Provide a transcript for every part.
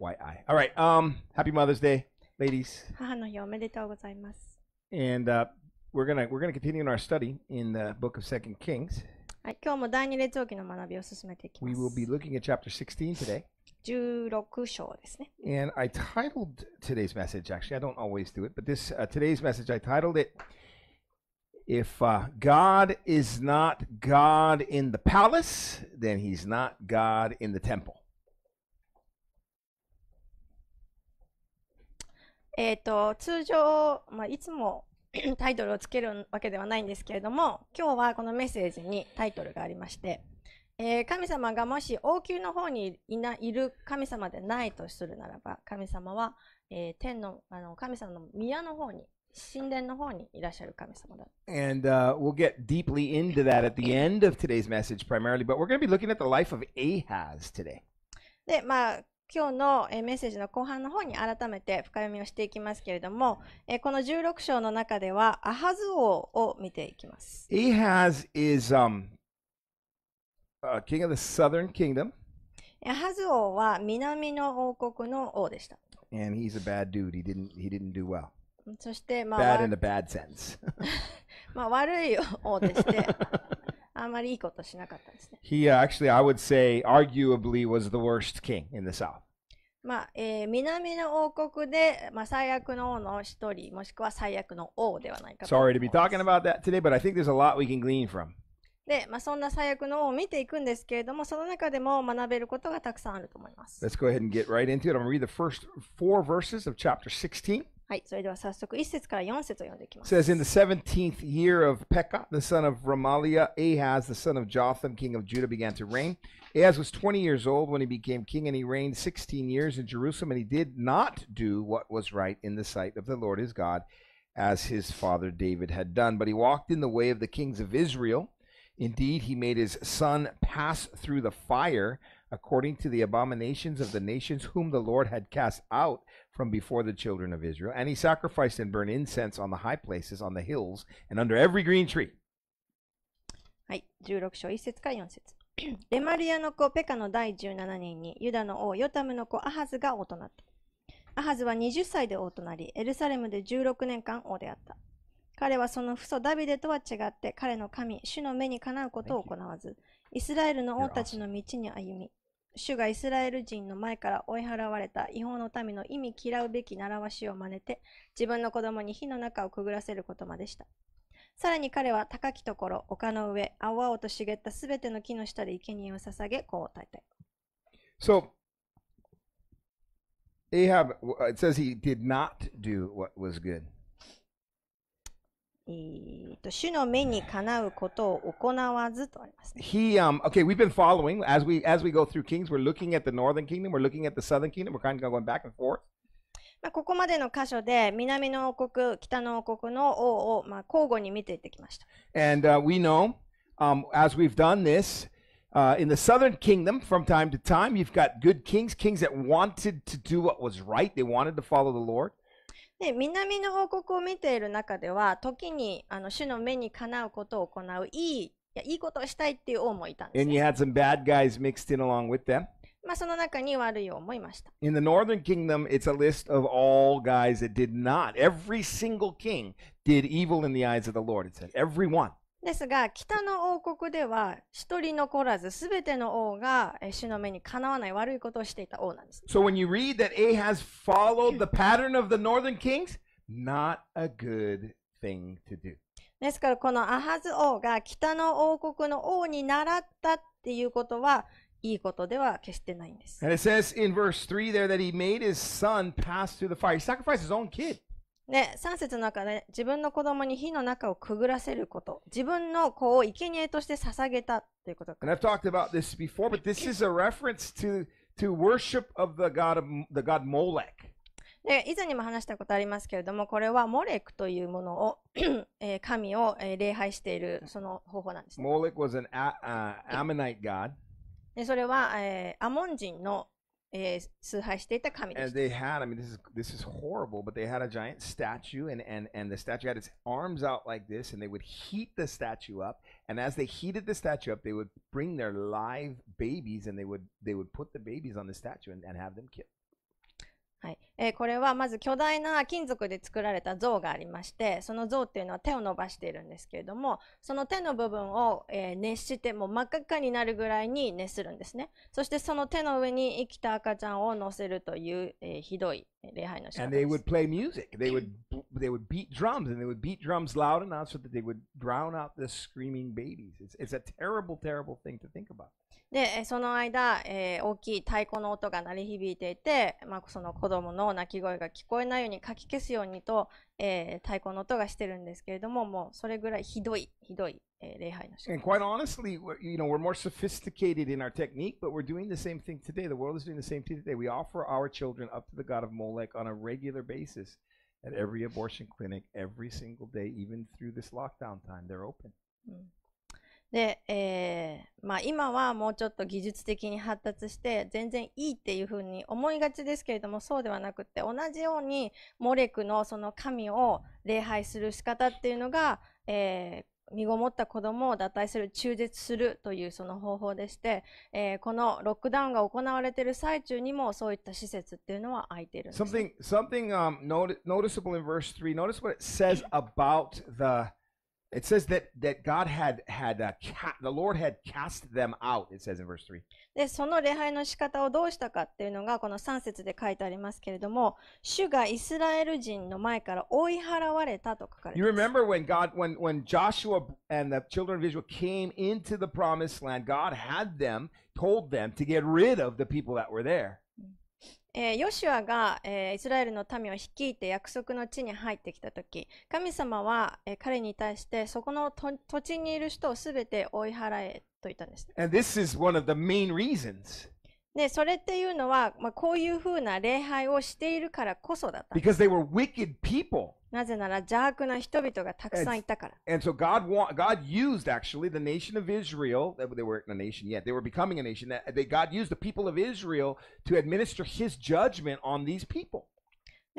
FYI. All right. Um, happy Mother's Day, ladies. Ah, and uh, we're gonna we're gonna continue in our study in the book of Second Kings. We will be looking at chapter 16 today. ¿eh? And I titled today's message actually. I don't always do it, but this uh, today's message I titled it if uh, God is not God in the palace, then he's not God in the temple. えー、と、通常、まあ、いつも タイトルをつけるわけではないんですけれども、今日はこのメッセージにタイトルがありまして、えー、神様がもし王宮の方にいないる神様でないとするならば神様は、えー、天のあの神様の宮の方に神殿の方にいらっしゃる神様だ。And、uh, we'll get deeply into that at the end of today's message primarily, but we're going to be looking at the life of Ahaz today. で、まあ今日のメッセージの後半の方に改めて深読みをしていきますけれども、この16章の中ではアハズ王を見ていきます。Ahaz is、um, uh, king of the southern kingdom. アハズ王は南の王国の王でした。And he's a bad dude. He didn't, he didn't do well. そして、まあ、bad in a bad sense. まあ悪い王でして。あまりいいことしなかったんですね。He actually, I would say, arguably was the worst king in the south. まあえー、南の王国で、まあ、最悪の王の一人、もしくは最悪の王ではないかと。Sorry to be talking about that today, but I think there's a lot we can glean from. で、まあ、そんな最悪の王を見ていくんですけれども、その中でも学べることがたくさんあると思います。Let's go ahead and get right into it. I'm going to read the first four verses of chapter 16. はいそれては早速 In the seventeenth year of Pekah, the son of Ramaliah, Ahaz, the son of Jotham, king of Judah, began to reign. Ahaz was 20 years old when he became king, and he reigned 16 years in Jerusalem, and he did not do what was right in the sight of the Lord his God, as his father David had done. But he walked in the way of the kings of Israel. Indeed, he made his son pass through the fire according to the abominations of the nations whom the Lord had cast out from before the children of Israel, and he sacrificed and burned incense on the high places, on the hills, and under every green tree. はい、16章1節から4節レマリアの子ペカの第17年にユダの王ヨタムの子アハズが王となった。アハズは20歳で王となり、エルサレムで16年間王であった。彼はその父祖ダビデとは違って彼の神、主の目にかなうことを行わず、イスラエルの王たちの道に歩み、主がイスラエル人の前から追い払われた違法の民の意味嫌うべき習わしを真似て自分の子供に火の中をくぐらせることまでしたさらに彼は高きところ丘の上青々と茂ったすべての木の下で生贄を捧げこうたいた So Ahab it says he did not do what was good えー、と主の目にかなうことを行わずとあります、ね。He, um, okay, we've been following as we as we go through Kings. We're looking at the northern kingdom. We're looking at the southern kingdom. We're kind of going back and forth. まあここまでの箇所で南の王国、北の王国の王をまあ交互に見ていってきました。And、uh, we know, um, as we've done this. Uh, in the southern kingdom, from time to time, you've got good kings, kings that wanted to do what was right. They wanted to follow the Lord. で南の報告を見ている中では時にあの主の目にかなうことを行ういいいやいいことをしたいっていう王もいたんです、まあその中に悪い王もいました。In the northern kingdom, it's a list of all guys that did not. Every single king did evil in the eyes of the Lord. It said every one. ですが北の王国では一人残らずすべての王が主の目にかなわない悪いことをしていた王なんです、So when you read that Ahaz followed the pattern of the northern kings, not a good thing to do. ですからこのアハズ王が北の王国の王に習ったっていうことはいいことでは決してないんです。And it says in verse 3 there that he made his son pass through the fire. He sacrificed his own kid. で3節の中で自分の子供に火の中をくぐらせること自分の子を生贄として捧げたということ And I've talked about this before, but this is a reference to, to worship of the god, of, the god Molech. で以前にも話したことありますけれどもこれはモレクというものを、えー、神を、えー、礼拝しているその方法なんです、ね。モレク was an、uh, Ammonite god. でそれは、えー、アモン人のえー、崇拝していた神で eh, And had, I mean, this is this is horrible, but they had a giant statue, and and and the statue had its arms out like this, and they would heat the statue up. And as they heated the statue up, they would bring their live babies, and they would they would put the babies on the statue and, and have them killed. はい、えこれはまず巨大な金属で作られた像がありましてその像っていうのは手を伸ばしているんですけれどもその手の部分を、え熱してもう真っ赤っかになるぐらいに熱するんですねそしてその手の上に生きた赤ちゃんを乗せるという、えひどい礼拝の仕方です。And they would play music. They would, they would beat drums and they would beat drums loud enough so that they would drown out the screaming babies. It's, it's a terrible, terrible thing to think about. で、その間、えー、大きい太鼓の音が鳴り響いていて、まあ、その子供のの鳴き声が聞こえないようにかき消すようにと、えー、太鼓の音がしてるんですけれども、もうそれぐらいひどい、ひどい、えー、礼拝の仕方。And quite honestly, you know, we're more sophisticated in our technique, but we're doing the same thing today. The world is doing the same thing today. We offer our children up to the God of Molech on a regular basis at every abortion clinic, every single day, even through this lockdown time. They're open. うんで、えー、まあ、今はもうちょっと技術的に発達して全然いいっていうふうに思いがちですけれどもそうではなくて同じようにモレクのその神を礼拝する仕方っていうのが、えー、身ごもった子供を堕胎する中絶するというその方法でして、えー、このロックダウンが行われている最中にもそういった施設っていうのは空いているんです。Something, something、um, noticeable in verse notice what it says about the It says that that God had had uh, ca- the Lord had cast them out. It says in verse three. You remember when God, when when Joshua and the children of Israel came into the promised land, God had them told them to get rid of the people that were there. えー、ヨシュアが、えー、イスラエルの民を率いて約束の地に入ってきた時神様は、えー、彼に対してそこの土地にいる人をすべて追い払えと言ったんです。And this is one of the main reasons ね、それっていうのは、まあ、こういうふうな礼拝をしているからこそだった。なぜなら邪悪な人々がたくさんいたから。And, so God, want, God used actually the nation of Israel, they weren't a nation yet, they were becoming a nation, that they, God used the people of Israel to administer his judgment on these people.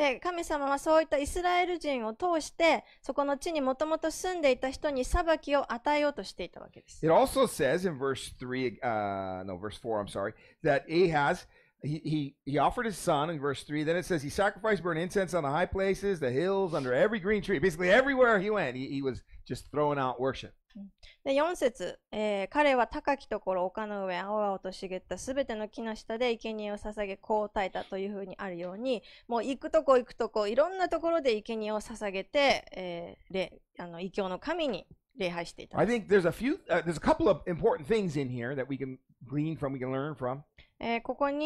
で神様はそういったイスラエル人を通してそこの地にもともと住んでいた人に裁きを与えようとしていたわけです。It also says in verse 3, uh, no, verse 4, I'm sorry, that Ahaz, he, he, he offered his son in verse 3, then it says he sacrificed burnt incense on the high places, the hills, under every green tree. Basically, everywhere he went, he, he was just throwing out worship. で4節、えー、彼は高きところ丘の上青々と茂ったすべての木の下で生贄を捧げこう耐えたというふうにあるようにもう行くとこ行くとこいろんなところで生贄を捧げて、えー、あの異教の神に礼拝していた。I think there's a few、uh, there's a couple of important things in here that we can glean from we can learn from. One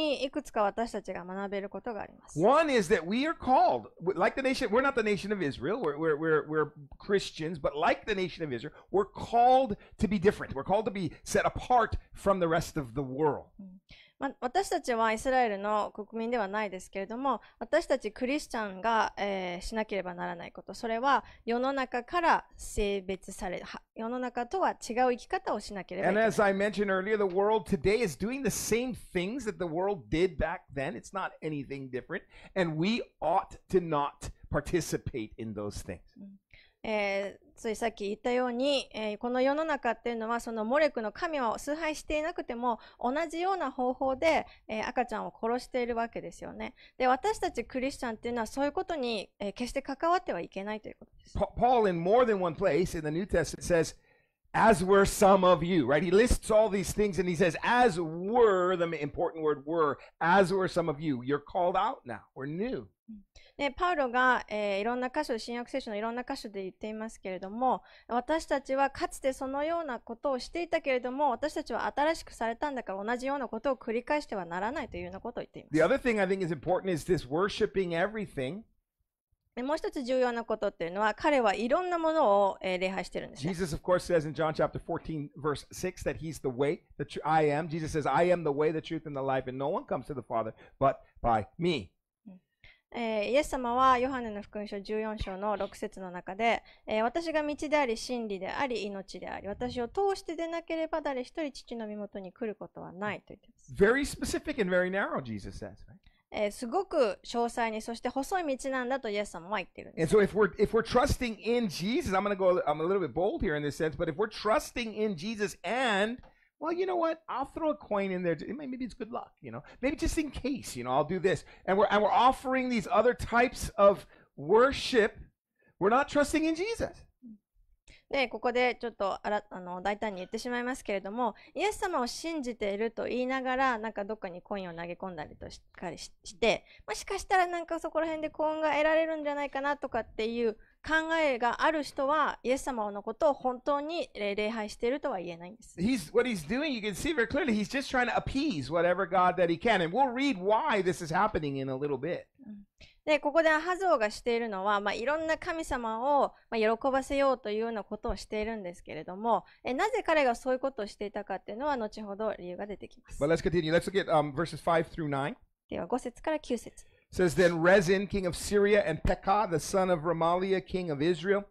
is that we are called, like the nation, we're not the nation of Israel, we're, we're, we're, we're Christians, but like the nation of Israel, we're called to be different. We're called to be set apart from the rest of the world. うん mm. まあ、私たちはイスラエルの国民ではないですけれども私たちクリスチャンが、えー、しなければならないことそれは世の中から性別され世の中とは違う生き方をしなければいけない。And as I mentioned earlier, the world today is doing the same things that the world did back then. It's not anything different. And we ought to not participate in those things. えーついさっき言ったように、えー、この世の中っていうのはそのモレクの神を崇拝していなくても同じような方法で、えー、赤ちゃんを殺しているわけですよね。で私たちクリスチャンっていうのはそういうことに、えー、決して関わってはいけないということです。Paul in more than one place in the New Testament says as were some of you, right? He lists all these things and he says, as were, the important word were, as were some of you. You're called out now. We're new. でパウロが、えー、いろんな箇所新約聖書のいろんな箇所で言っていますけれども私たちはかつてそのようなことをしていたけれども私たちは新しくされたんだから同じようなことを繰り返してはならないというようなことを言っています。The other thing I think is important is this worshiping p everything. もう一つ重要なことっていうのは彼はいろんなものを、えー、礼拝してるんです、ね。Jesus of course says in John chapter 14 verse 6 that he's the way that I am. Jesus says I am the way, the truth and the life and no one comes to the Father but by me. えー、イエス様はヨハネの福音書14章の6節の中で、えー、私が道であり真理であり命であり私を通して出なければ誰一人父の身元に来ることはないと言っています。Very specific and very narrow, Jesus says, right? えー、すごく詳細にそして細い道なんだとイエス様は言ってるんです。And so if we're, if we're trusting in Jesus, I'm going to go, I'm a little bit bold here in this sense, but if we're trusting in Jesus and well, you know what? I'll throw a coin in there. Maybe it's good luck, you know. Maybe just in case, you know, I'll do this. And we're and we're offering these other types of worship. We're not trusting in Jesus. でここでちょっとあらあの大胆に言ってしまいますけれどもイエス様を信じていると言いながらなんかどっかにコインを投げ込んだりとしっかりしてもしかしたらなんかそこら辺で幸運が得られるんじゃないかなとかっていう考えがある人は、イエス様のことを本当に礼拝しているとは言えないんです。He's, what he's doing, you can see very clearly, he's just trying to appease whatever God that he can. And we'll read why this is happening in a little bit. で、ここでハゾウがしているのは、まあ、いろんな神様を、まあ、喜ばせようというようなことをしているんですけれども、えなぜ彼がそういうことをしていたかっていうのは、後ほど理由が出てきます。But let's continue. Let's look at、um, verses 5 through 9. では、5節から9節。says then Rezin, king of Syria, and Pekah, the son of Ramaliah, king of Israel,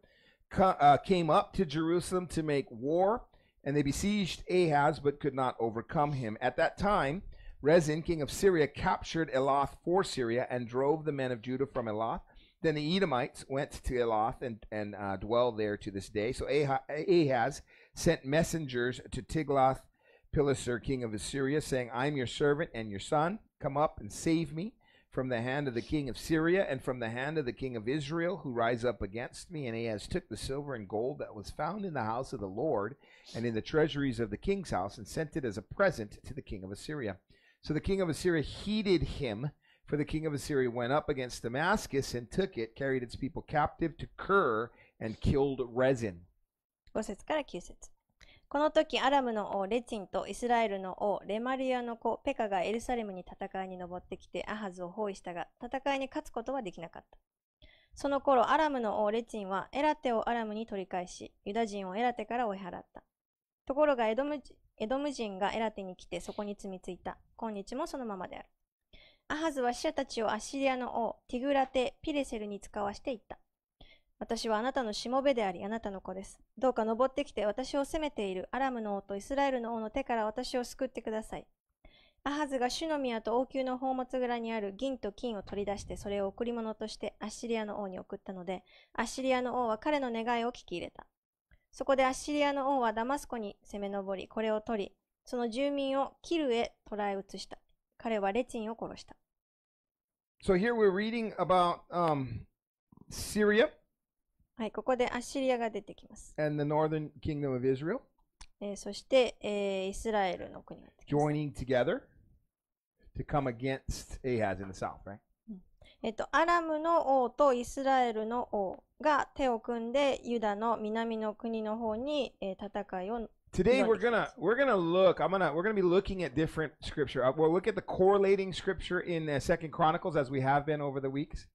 co- uh, came up to Jerusalem to make war, and they besieged Ahaz but could not overcome him. At that time, Rezin, king of Syria, captured Elath for Syria and drove the men of Judah from Elath. Then the Edomites went to Elath and, and uh, dwell there to this day. So Ahaz sent messengers to Tiglath Pileser, king of Assyria, saying, I'm your servant and your son. Come up and save me from the hand of the king of Syria and from the hand of the king of Israel, who rise up against me. And Ahaz took the silver and gold that was found in the house of the Lord and in the treasuries of the king's house and sent it as a present to the king of Assyria. So the king of Assyria heeded him, for the king of Assyria went up against Damascus and took it, carried its people captive to Ker, and killed Rezin. Voiset kära kiusit. この時アラムの王レチンとイスラエルの王レマリアの子ペカがエルサレムに戦いに登ってきてアハズを包囲したが戦いに勝つことはできなかった。その頃アラムの王レチンはエラテをアラムに取り返しユダ人をエラテから追い払った。ところがエドムエドム人がエラテに来てそこに住み着いた。今日もそのままである。アハズは死者たちをアッシリアの王ティグラテ・ピレセルに使わしていった。私はあなたのしもべであり、あなたの子です。どうか登ってきて、私を責めているアラムの王とイスラエルの王の手から私を救ってください。アハズが主の宮と王宮の宝物蔵にある銀と金を取り出して、それを贈り物としてアッシリアの王に送ったので、アッシリアの王は彼の願いを聞き入れた。そこでアッシリアの王はダマスコに攻め上り、これを取り、その住民をキルへ捕らえ移した。彼はレチンを殺した。So here we're reading about、um, Syria. はい、ここでアッシリアが出てきます。and the northern kingdom of Israel えー、そして、えー、イスラエルの国が joining together to come against Ahaz in the south, right? えっと、アラムの王とイスラエルの王が手を組んでユダの南の国の方に、えー、戦いを Today we're gonna we're gonna look. I'm gonna we're gonna be looking at different scripture. u we'll look at the correlating scripture in Second Chronicles as we have been over the weeks.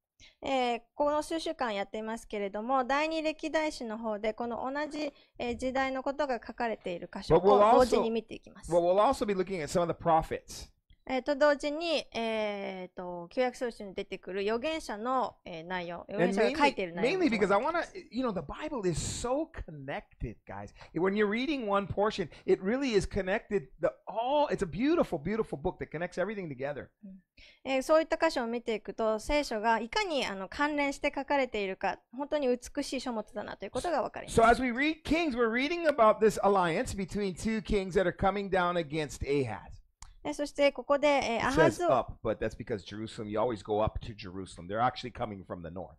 えー、この数週間やっていますけれども、第二歴代史の方で、この同じ、えー、時代のことが書かれている箇所を同時に見ていきます。えー、と同時に、えーと、旧約聖書に出てくる預言者の、えー、内容、預言者が書いている内容。Namely, because I want to, you know, the Bible is so connected, guys. When you're reading one portion, it really is connected. The all, it's a beautiful, beautiful book that connects everything together. えー、そういった箇所を見ていくと、聖書がいかにあの関連して書かれているか、本当に美しい書物だなということがわかります。So as we read Kings, we're reading about this alliance between two kings that are coming down against Ahaz. そしてここで、えー、アハズ up, but that's because Jerusalem, you always go up to Jerusalem. They're actually coming from the north.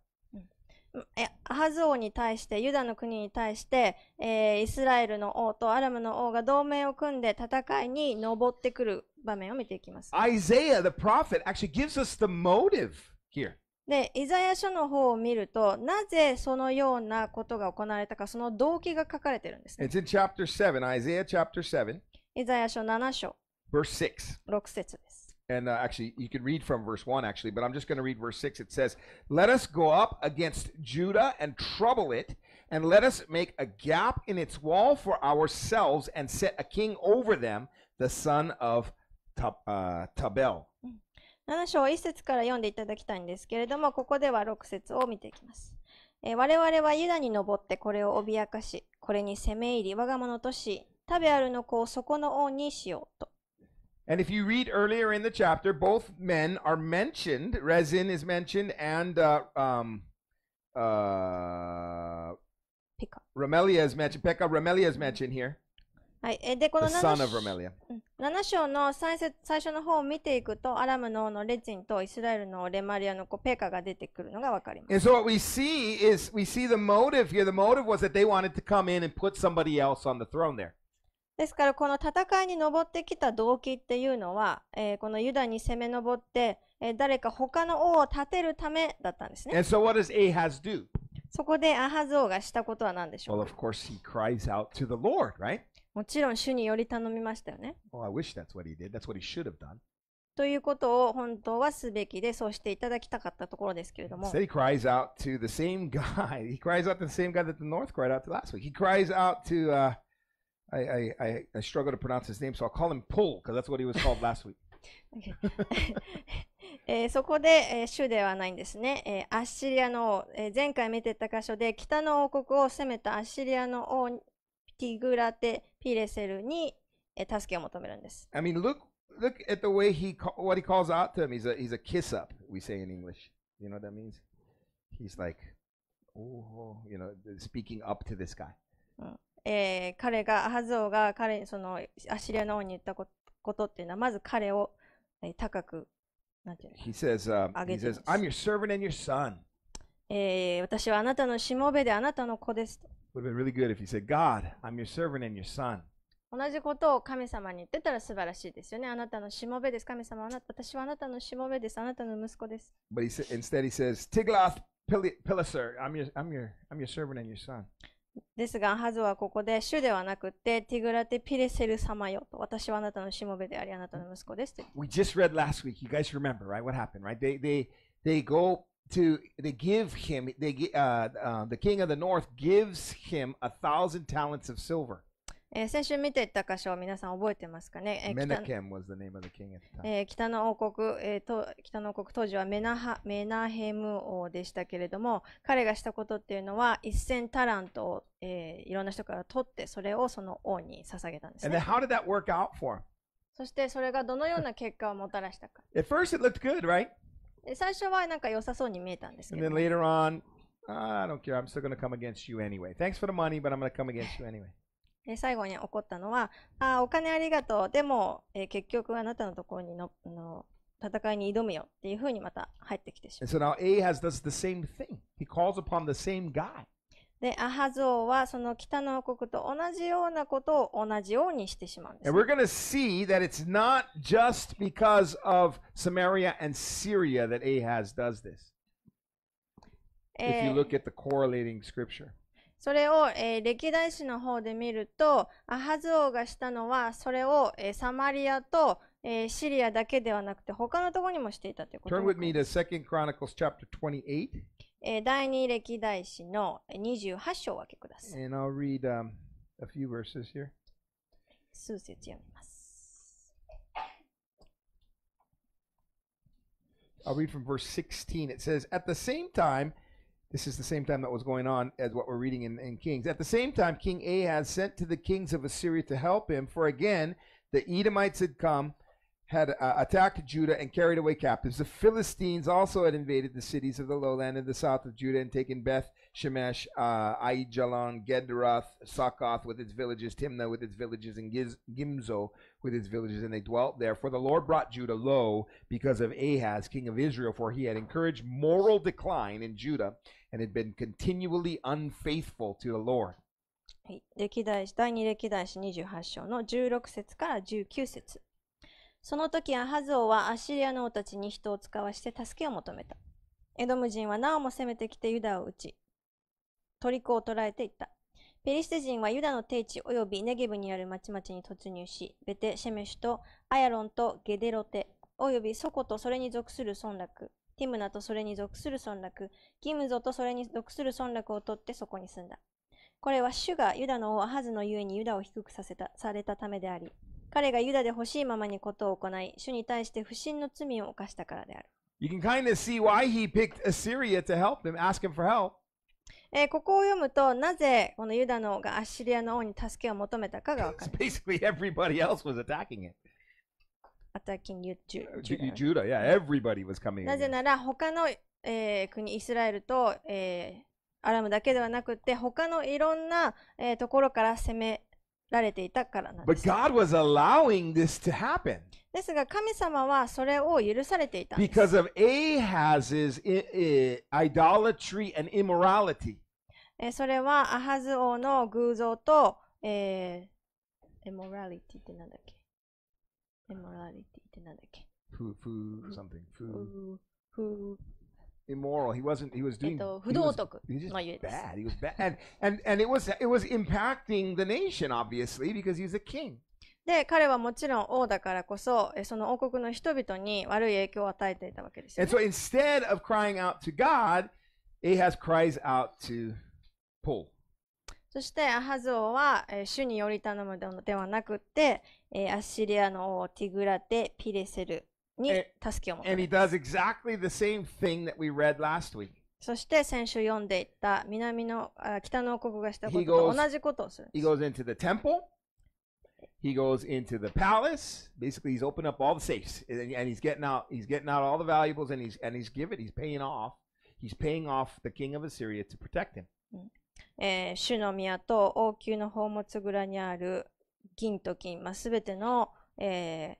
アハズ王に対してユダの国に対して、えー、イスラエルの王とアラムの王が同盟を組んで戦いに登ってくる場面を見ていきます。Isaiah, the prophet, actually gives us the motive here. で、イザヤ書の方を見ると、なぜそのようなことが行われたか、その動機が書かれているんです、ね。It's in chapter 7, Isaiah chapter 7. イザヤ書7章。verse 6. 6節です。And uh, actually, you can read from verse 1, actually, but I'm just going to read verse 6. It says, Let us go up against Judah and trouble it, and let us make a gap in its wall for ourselves and set a king over them, the son of Tab uh, Tabel. 7章1節から読んでいただきたいんですけれども、ここでは6節を見ていきます。えー、我々はユダに登ってこれを脅かし、これに攻め入り、我が物とし、タベアルの子をそこの王にしようと。And if you read earlier in the chapter, both men are mentioned. Rezin is mentioned, and uh, um, uh, Ramelia is mentioned. Pekka Ramelia is mentioned here. はい、えでこの mm-hmm. eh, The son of 7, Ramelia. 7章の最節最初の方を見ていくと、アラムの王のレジンとイスラエルのレマリアの子ペカが出てくるのがわかります。And so what we see is we see the motive here. The motive was that they wanted to come in and put somebody else on the throne there. ですからこの戦いに登ってきた動機っていうのは、えー、このユダに攻め上って、えー、誰か他の王を立てるためだったんですね。And so what does Ahaz do? そこでアハズ王がしたことは何でしょう Well, of course he cries out to the Lord, right? もちろん主により頼みましたよね。Well, I wish that's what he did. That's what he should have done. ということを本当はすべきでそうしていただきたかったところですけれども。So he cries out to the same guy. He cries out to the same guy that the North cried out to last week. He cries out to、uh, I, I, I, struggle to pronounce his name, so I'll call him Paul because that's what he was called last week. えー、そこで、えー、主ではないんですね、えー、アッシリアの王、えー、前回見てた箇所で北の王国を攻めたアッシリアの王ティグラテ・ピレセルに、えー、助けを求めるんです。I mean, look, look at the way he, call, what he calls out to him. He's a, he's a kiss up, we say in English. You know what that means? He's like, oh, you know, speaking up to this guy. うんえー、彼がアハズーが彼そのアシリアの王に言ったことっていうのはまず彼を、えー、高くなんていうの he says,、uh, I'm your servant and your son. えー、私はあなたのしもべであなたの子です。同じことを神様に言ってたら素晴らしいですよね。あなたのしもべです。神様あな私はあなたのしもべです。あなたの息子です。But he said, instead he says, Tiglath Pileser, I'm your, I'm, your, I'm your servant and your son. ですが、ハズはここで、主ではなくて、ティグラテ・ピレセル様よと。私はあなたのしもべであり、あなたの息子です We just read last week, you guys remember, right? What happened, right? They, they, they go to, they give him, they, uh, uh, the king of the north gives him a thousand talents of silver. えー、先週見ていった箇所皆さん覚えてますかね、えー、m え北の王国、えーと、北の王国当時はメナハメナヘム王でしたけれども、彼がしたことっていうのは、一0タラントを、えー、いろんな人から取って、それをその王に捧げたんです、ね。そしてそれがどのような結果をもたらしたか。At good, right? 最初はなんか良さそうに見えたんですけど。I don't care, I'm still going to come against you anyway. Thanks for the money, but I'm going to come against you anyway. え最後に起こったのは、あお金ありがとう、でも、え結局あなたのところにのの戦いに挑むよっていうふうにまた入ってきてしまう。So、now Ahaz does the same thing. He calls upon the same guy. で、アハゾーはその北の王国と同じようなことを同じようにしてしまうんです、ね。And we're going to see that it's not just because of Samaria and Syria that Ahaz does this. If you look at the correlating scripture. それを、えー、歴代史の方で見るとアハズ王がしたのはそれを、えー、サマリアと、えー、シリアだけではなくて他のところにもしていたということ Turn with me to 2 Chronicles chapter 28、え第2歴代史の28章を開けください。And I'll read、um, a few verses here. 数節読みます。I'll read from verse 16. It says, At the same time, This is the same time that was going on as what we're reading in, in Kings. At the same time, King Ahaz sent to the kings of Assyria to help him, for again, the Edomites had come, had uh, attacked Judah, and carried away captives. The Philistines also had invaded the cities of the lowland in the south of Judah and taken Beth Shemesh, uh, Aijalon, Gederath, Succoth with its villages, Timnah with its villages, and Giz- Gimzo with its villages, and they dwelt there. For the Lord brought Judah low because of Ahaz, king of Israel, for he had encouraged moral decline in Judah and had been continually unfaithful to the Lord. 歴代史第2歴代史28章の16節から19節その時アハズオはアッシリアの王たちに人を使わして助けを求めた。エドム人はなおも攻めてきてユダを撃ち、トリコを捕らえていった。ペリシテ人はユダの定地及びネゲブにある町々に突入し、ベテ・シェメシュとアヤロンとゲデロテ、及びソコとそれに属する村落、ティムナとそれに属する村落、キムゾとそれに属する村落を取ってそこに住んだ。これは主がユダの王アハズのゆえにユダを低くさせた、されたためであり、彼がユダで欲しいままにことを行い、主に対して不信の罪を犯したからである。You can kind of see why he picked Assyria to help him, ask him for help. えー、ここを読むと、なぜこのユダの王がアッシリアの王に助けを求めたかがわかる。Basically everybody else was attacking it. attacking you, Ju- Judah. Judah. Yeah, everybody was coming. なぜ against. なら他の、えー国イスラエルと、えーアラムだけではなくて他のいろんな、えーところから攻められていたからなんで But す。God was allowing this to happen ですが神様はそれを許されていたんです。because of Ahaz's i- i- idolatry and immorality. えーそれはアハズ王の偶像と、えー、エモラリティってなんだっけエモラリティってなんだっけ Foo, foo, something. Foo. ふ Immoral. He wasn't. He was doing. えっと、不 he 道 was, 徳 he was の家 just です。bad. He was bad, and, and and it was it was impacting the nation obviously because he's a king. で、彼はもちろん王だからこそ、えその王国の人々に悪い影響を与えていたわけですよ And ね、so instead of crying out to God, Ahaz cries out to Paul. そしてアハゾーは、えー、主により頼むのではなくて、えー、アッシリアの王ティグラテ・ピレセルに助けを求めます。Exactly、そして先週読んでいた南のあ北の王国がしたことと同じことをする。He goes into the temple. He goes into the palace. Basically, he's opened up all the safes, and, and he's getting out. He's getting out all the valuables, and he's and he's giving. He's paying off. He's paying off the king of Assyria to protect him. えー、主の宮と王宮の宝物蔵にある銀と金、まあ、全ての、え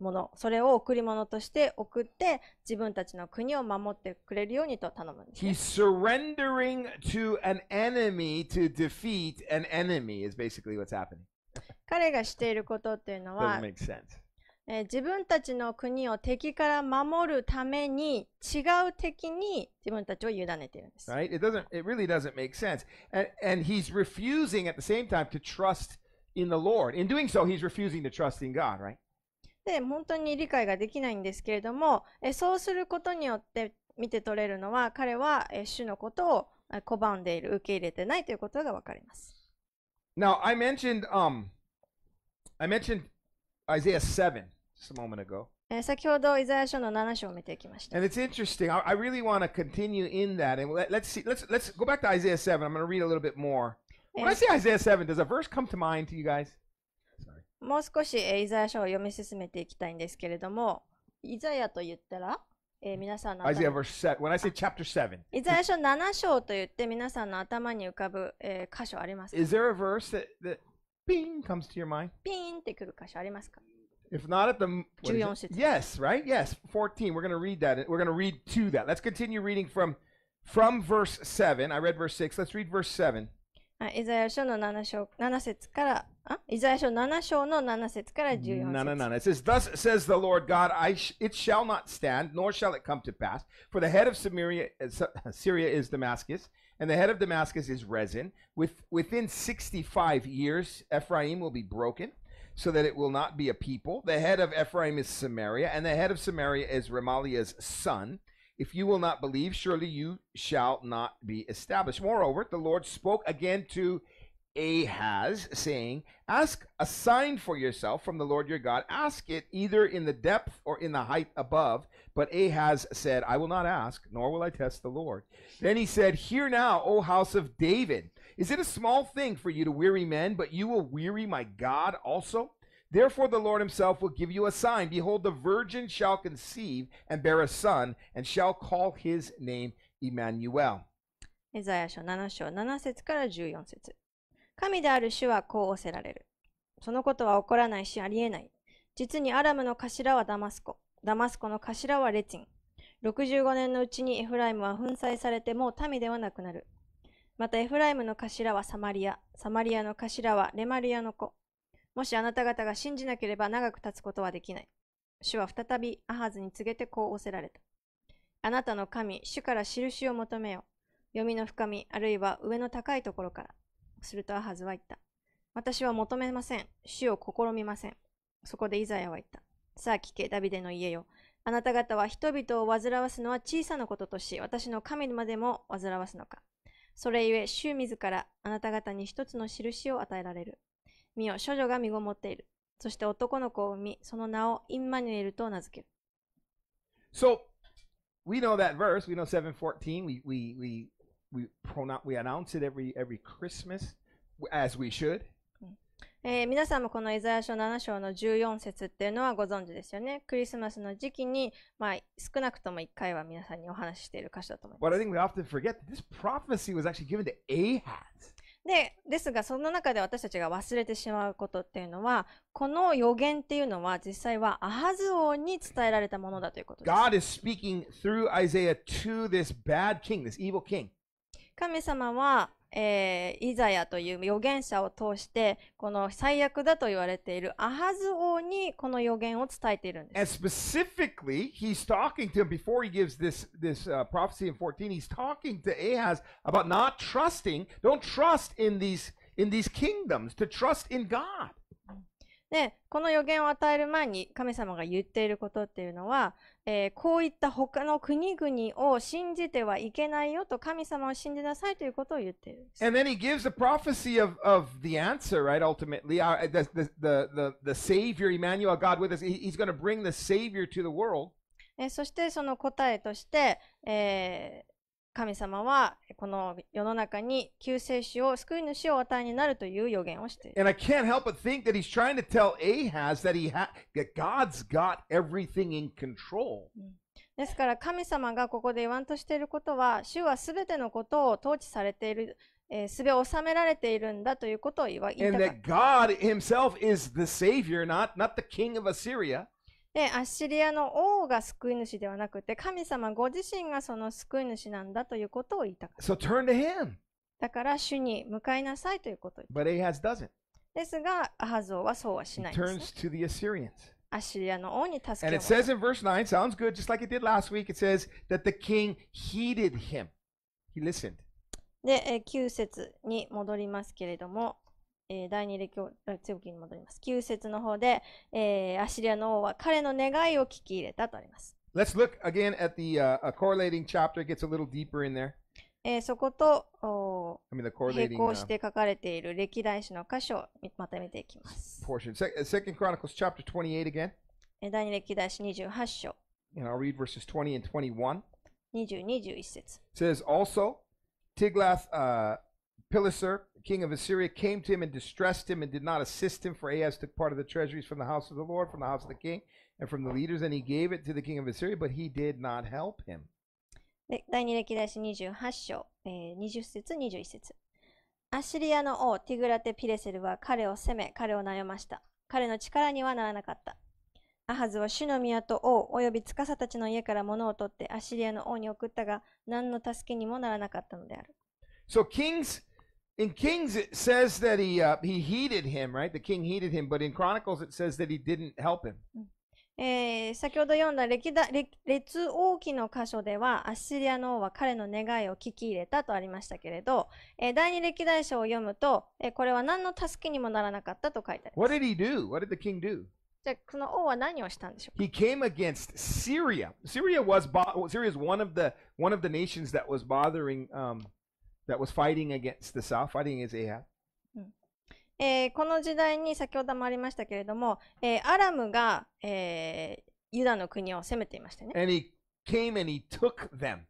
ー、もの、それを贈り物として送って、自分たちの国を守ってくれるようにと頼むんです、He's surrendering to an enemy to defeat an enemy is basically what's happening. 彼がしていることっていうのは、えー、自分たちの国を敵から守るために違う敵に自分たちを委ねているんです。Right? It doesn't, it really doesn't make sense. And, and he's refusing at the same time to trust in the Lord. In doing so, he's refusing to trust in God, right? で、本当に理解ができないんですけれども、えー、そうすることによって見て取れるのは、彼は、えー、主のことを拒んでいる、受け入れてないということがわかります。Now, I mentioned, um, I mentioned Isaiah 7. just a moment ago. 先ほどイザヤ書の7章を見ていきました。And it's interesting. I really want to continue in that. And let, let's see, let's, let's go back to Isaiah 7. I'm going to read a little bit more. When I say Isaiah 7, does a verse come to mind to you guys? Sorry. もう少しイザヤ書を読み進めていきたいんですけれども、イザヤと言ったら、えー、皆さんの頭 Isaiah verse 7. When I say chapter 7. イザヤ書7章と言って皆さんの頭に浮かぶ、えー、箇所ありますか Is there a verse that, that ping comes to your mind? ピーンってくる箇所ありますか If not at the yes, right? Yes, fourteen. We're going to read that. We're going to read to that. Let's continue reading from from verse seven. I read verse six. Let's read verse seven. イザヤ書の7章7節から、あイザヤ書7章の7節から14節。7, ah, 7. Ah? It says, Thus says the Lord God, I sh it shall not stand, nor shall it come to pass. For the head of Samaria, Syria is Damascus, and the head of Damascus is Rezin. With, within 65 years, Ephraim will be broken so that it will not be a people. The head of Ephraim is Samaria, and the head of Samaria is Remaliah's son. If you will not believe, surely you shall not be established. Moreover, the Lord spoke again to Ahaz, saying, Ask a sign for yourself from the Lord your God. Ask it either in the depth or in the height above, but Ahaz said, I will not ask, nor will I test the Lord. Then he said, Hear now, O house of David. Is it a small thing for you to weary men, but you will weary my God also? Therefore, the Lord himself will give you a sign. Behold, the virgin shall conceive and bear a son, and shall call his name Emmanuel. エザヤ書7章7節から14節神である主はこうおせられる。そのことは起こらないしありえない。実にアラムの頭はダマスコ。ダマスコの頭はレチン。65年のうちにエフライムは粉砕されてもう民ではなくなる。またエフライムの頭はサマリア。サマリアの頭はレマリアの子。もしあなた方が信じなければ長く立つことはできない。主は再びアハズに告げてこう仰せられた。あなたの神、主から印を求めよ。読みの深み、あるいは上の高いところから。するとアハズは言った。私は求めません。主を試みません。そこでイザヤは言った。さあ聞け、ダビデの家よ。あなた方は人々を煩わすのは小さなこととし、私の神までも煩わすのか。それゆえ、主自らあなた方に一つの印を与えられる。見よ、処女が身ごもっている。そして男の子を産み、その名をインマニュエルと名付ける。So, we know that verse, we know 714, we, we, we, we, r n e we announce it every, every Christmas, as we should. えー、皆さんもこのイザヤ書7章の14節っていうのはご存知ですよね。クリスマスの時期に、まあ、少なくとも1回は皆さんにお話ししている箇所だと思います。But I think we often forget that this prophecy was actually given to Ahaz. でですが、その中で私たちが忘れてしまうことっていうのは、この予言っていうのは実際はアハズ王に伝えられたものだということです。God is speaking through Isaiah to this bad king, this evil king. 神様はえー、イザヤという預言者を通してこの最悪だと言われているアハズ王にこの予言を伝えているんです。And specifically, he's talking to him before he gives this, this、uh, prophecy in 14, he's talking to Ahaz about not trusting, don't trust in these, in these kingdoms, to trust in God. でこの予言を与える前に神様が言っていることっていうのは、えー、こういった他の国々を信じてはいけないよと神様を信じなさいということを言っているんです。And then he gives a prophecy of, of the answer, right? Ultimately, our, the, the, the, the Savior, Emmanuel, God with us, he's going to bring the Savior to the world. えー、そしてその答えとして、え神様はこの世の中に救世主を救い主をお与えになるという予言をしている。And I can't help but think that he's trying to tell Ahaz that, he ha that God's got everything in control. ですから神様がここで言わんとしていることは、主はすべてのことを統治されている。すべを収められているんだということを言わ言いたかった。And that God himself is the savior, not, not the king of Assyria. でアッシリアの王が救い主ではなくて神様ご自身がその救い主なんだということを言いたかった。So turn to him. だから主に向かいなさいということを言 But Ahaz doesn't. ですが、アハゾーはそうはしない He んです、ね turns。to the Assyrians. アッシリアの王に助 And けを it 求め says in verse 9, sounds good, just like it did last week, it says that the king heeded him. He listened. で、えー9節に戻りますけれども、えー、第二列強記に戻ります。9節の方で、えー、アシリアの王は彼の願いを聞き入れたとあります。Let's look again at the、uh, a correlating chapter, it gets a little deeper in there. えー、そことお I mean, the correlating, 並行して書かれている歴代史の箇所をまた見ていきます。Portion. Second Chronicles chapter 28 again. 第二歴代史28章。And I'll read verses 20 and 21. 20、21節。It says also, Tiglath、uh, Pilisar, king of Assyria, came to him and distressed him and did not assist him, for Ahaz took part of the treasuries from the house of the Lord, from the house of the king, and from the leaders, and he gave it to the king of Assyria, but he did not help him. 第二歴代史28章、えー、20節21節アッシリアの王ティグラテ・ピレセルは彼を責め、彼を悩ました。彼の力にはならなかった。アハズは主の宮と王および司たちの家から物を取ってアッシリアの王に送ったが、何の助けにもならなかったのである。So kings in Kings it says that he uh, he heeded him, right? The king heeded him, but in Chronicles it says that he didn't help him. えー、先ほど読んだ歴だ列王記の箇所ではアッシリアの王は彼の願いを聞き入れたとありましたけれど、えー、第二歴代書を読むと、えー、これは何の助けにもならなかったと書いてあります。What did he do? What did the king do? じゃあこの王は何をしたんでしょうか He came against Syria. Syria was Syria is one of the one of the nations that was bothering、um, that was fighting against the south, fighting against Ahab. Mm. えー、この時代に先ほどもありましたけれども、えー、アラムが、えー、ユダの国を攻めていましたね。And he came and he took them.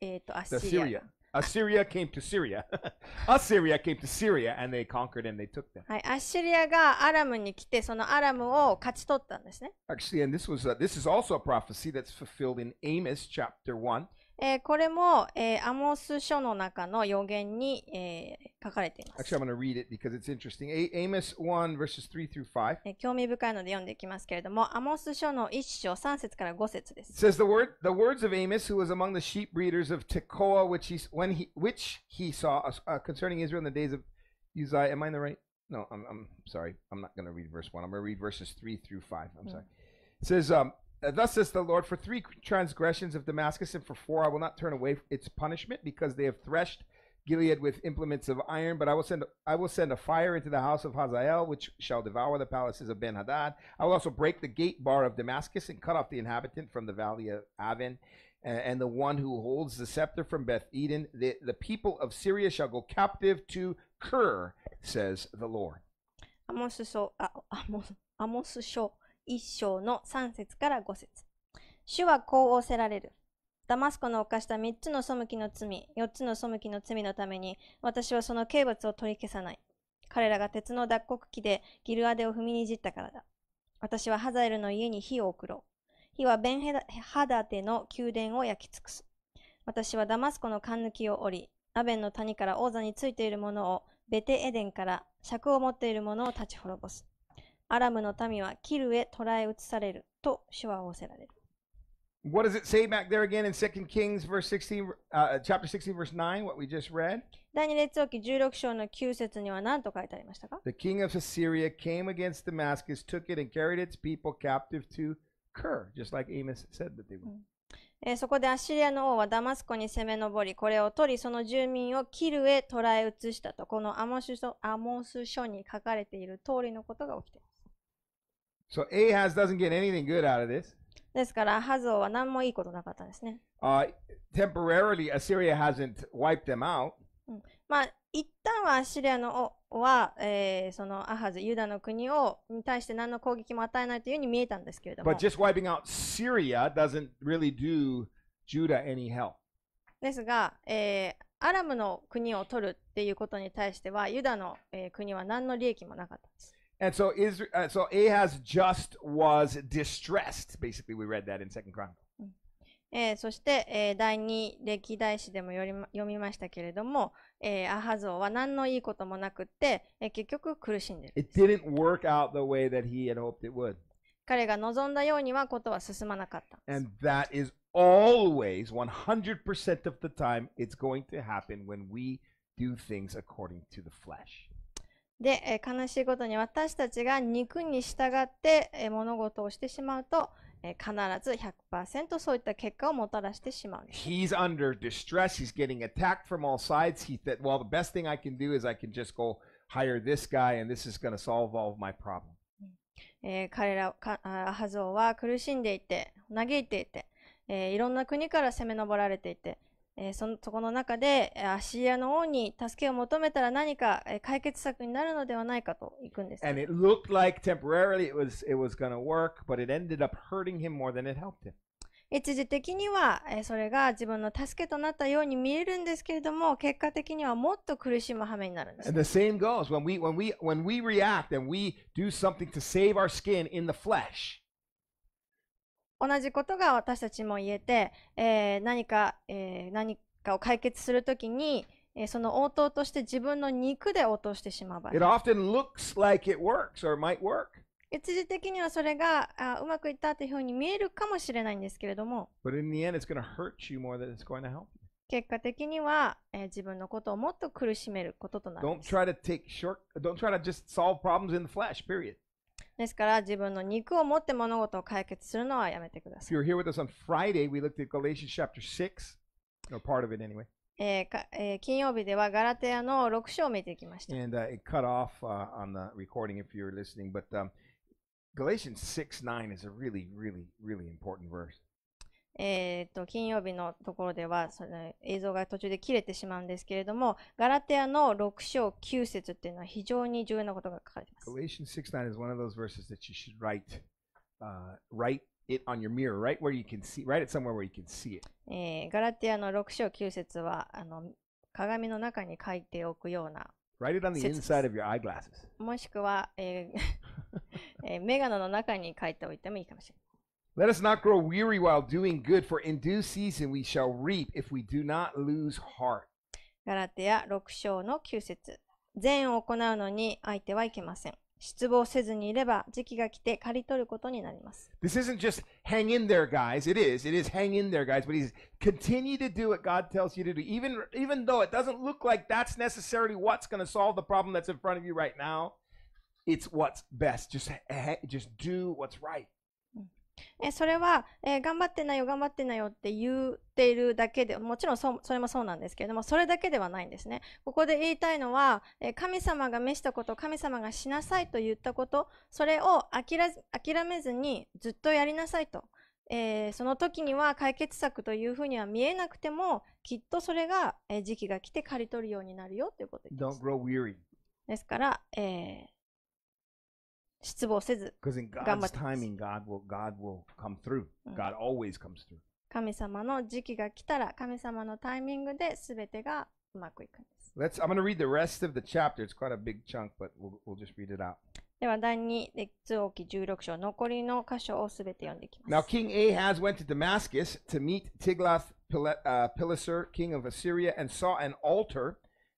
えっと、アッシリア。Assyria came to Syria. Assyria came to Syria and they conquered and they took them. はい、アッシリアがアラムに来て、そのアラムを勝ち取ったんですね。Actually, and this was a, this is also a prophecy that's fulfilled in Amos chapter 1. えー、これも、えー、アモス書の中の予言に、えー、書かれています。i t a 1 3 5. 興味深いので読んでいきますけれども、アモス書の1章3節から5節です。says the, word, the words of Amos, who was among the sheep breeders of Tekoa, which he, when he, which he saw uh, concerning Israel in the days of Uzziah. Am I in the right? No, I'm, I'm sorry. I'm not going to read verse 1. I'm going to read verses 3 through 5. I'm mm. sorry. It says, um, Uh, thus says the Lord, for three transgressions of Damascus and for four I will not turn away its punishment, because they have threshed Gilead with implements of iron, but I will send I will send a fire into the house of Hazael, which shall devour the palaces of Benhadad. I will also break the gate bar of Damascus and cut off the inhabitant from the valley of Aven, and the one who holds the scepter from Beth Eden. The, the people of Syria shall go captive to Ker, says the Lord. Amos so, uh, Amos am 一章の3節から5節主はこう仰せられる。ダマスコの犯した3つの背きの罪、4つの背きの罪のために、私はその刑罰を取り消さない。彼らが鉄の脱穀機でギルアデを踏みにじったからだ。私はハザエルの家に火を送ろう。火はベンヘハダテの宮殿を焼き尽くす。私はダマスコの勘抜きを折り、アベンの谷から王座についているものを、ベテエデンから尺を持っているものを立ち滅ぼす。アラムの民はキルへ捕らえ移されると主は仰せられる。What does it say back there again in 2 Kings verse 16, uh, chapter 16 verse 9, what we just read? The king of Assyria came against Damascus, took it and carried its people captive to Kerr, just like Amos said that they would. えそこでアッシリアの王はダマスコに攻め上り、これを取り、その住民をキルへ捕らえ移したと、このアモス書に書かれている通りのことが起きています。So Ahaz doesn't get anything good out of this. ですから、ハズオは何もいいことなかったんですね。Uh, temporarily, Assyria hasn't wiped them out. まあ、一旦はアシリアのは、えー、そのアハズ、ユダの国をに対して何の攻撃も与えないというように見えたんですけれども。But just wiping out Syria doesn't really do Judah any help. ですが、えー、アラムの国を取るっていうことに対しては、ユダの、えー、国は何の利益もなかったです。And so Israel, uh, so Ahaz just was distressed. Basically, we read that in Second Chronicles. Mm. えー、そして、えー、第二歴代史でもより読みましたけれども、えー、アハズ王は何のいいこともなくて、えー、結局苦しんでるんです。It didn't work out the way that he had hoped it would. 彼が望んだようにはことは進まなかった。And that is always 100% of the time it's going to happen when we do things according to the flesh. で、え悲しいことに私たちが肉に従って、え物事をしてしまうと、え必ず100%そういった結果をもたらしてしまう。He's under distress. He's getting attacked from all sides. He said, well, the best thing I can do is I can just go hire this guy and this is going to solve all of my problem. えー、彼らかアハゾーは苦しんでいて、嘆いていて、えー、いろんな国から攻め上られていて、えー、そのそこの中でアシリアの王に助けを求めたら何か、えー、解決策になるのではないかと行くんです。And it looked like temporarily it was, it was going to work, but it ended up hurting him more than it helped him. 一時的には、えー、それが自分の助けとなったように見えるんですけれども、結果的にはもっと苦しむ羽目になるんです。And the same goes when we, when, we, when we react and we do something to save our skin in the flesh. 同じことが私たちも言えて、えー、何か、えー、何かを解決するときに、えー、その応答として自分の肉で応答してしまう場合。It often looks like it works or might work. 一時的にはそれがあうまくいったというふうに見えるかもしれないんですけれども。結果的には、えー、自分のことをもっと苦しめることとなります。s h ですから自分の肉を持って物事を解決するのはやめてくださ If い。you were here with us on Friday, we looked at Galatians chapter 6, or part of it anyway, えーかえー金曜日ではガラテヤの6章を見ていきました。and uh, it cut off uh, on the recording if you were listening. But um, Galatians 6 9 is a really, really, really important verse. えーと、と金曜日のところではその映像が途中で切れてしまうんですけれども、ガラテアの6章9節っていうのは非常に重要なことが書かれています。Galatians 6:9 is one of those verses that you should write,、uh, write it on your mirror, right where you can see, write it somewhere where you can see it. えー、ガラテアの6章9節はあの鏡の中に書いておくような。Write it on the inside of your eyeglasses. もしくは、えー、えー、メガネの中に書いておいてもいいかもしれない。Let us not grow weary while doing good, for in due season we shall reap if we do not lose heart. ガラテヤ6章の9節善を行うのに相手はいけません。失望せずにいれば時期が来て刈り取ることになります。This isn't just hang in there, guys. It is. It is hang in there, guys. But he's continue to do what God tells you to do. Even, even though it doesn't look like that's necessarily what's going to solve the problem that's in front of you right now, it's what's best. Just, just do what's right. えそれは、えー、頑張ってないよ頑張ってないよって言っているだけでもちろんそそれもそうなんですけれどもそれだけではないんですねここで言いたいのは、えー、神様が召したこと神様がしなさいと言ったことそれを諦めずにずっとやりなさいと、えー、その時には解決策というふうには見えなくてもきっとそれが、え時期が来て刈り取るようになるよということですですから、え失望せず Because in 頑張 God's ってます timing, God will God will come through. God always comes through. 神様の時期が来たら神様のタイミングで全てがうまくいくんです Let's. I'm going to read the rest of the chapter. It's quite a big chunk, but we'll we'll just read it out. では第2列王記16章残りの箇所を全て読んでいき Now ます King Ahaz went to Damascus to meet Tiglath Pileser, king of Assyria, and saw an altar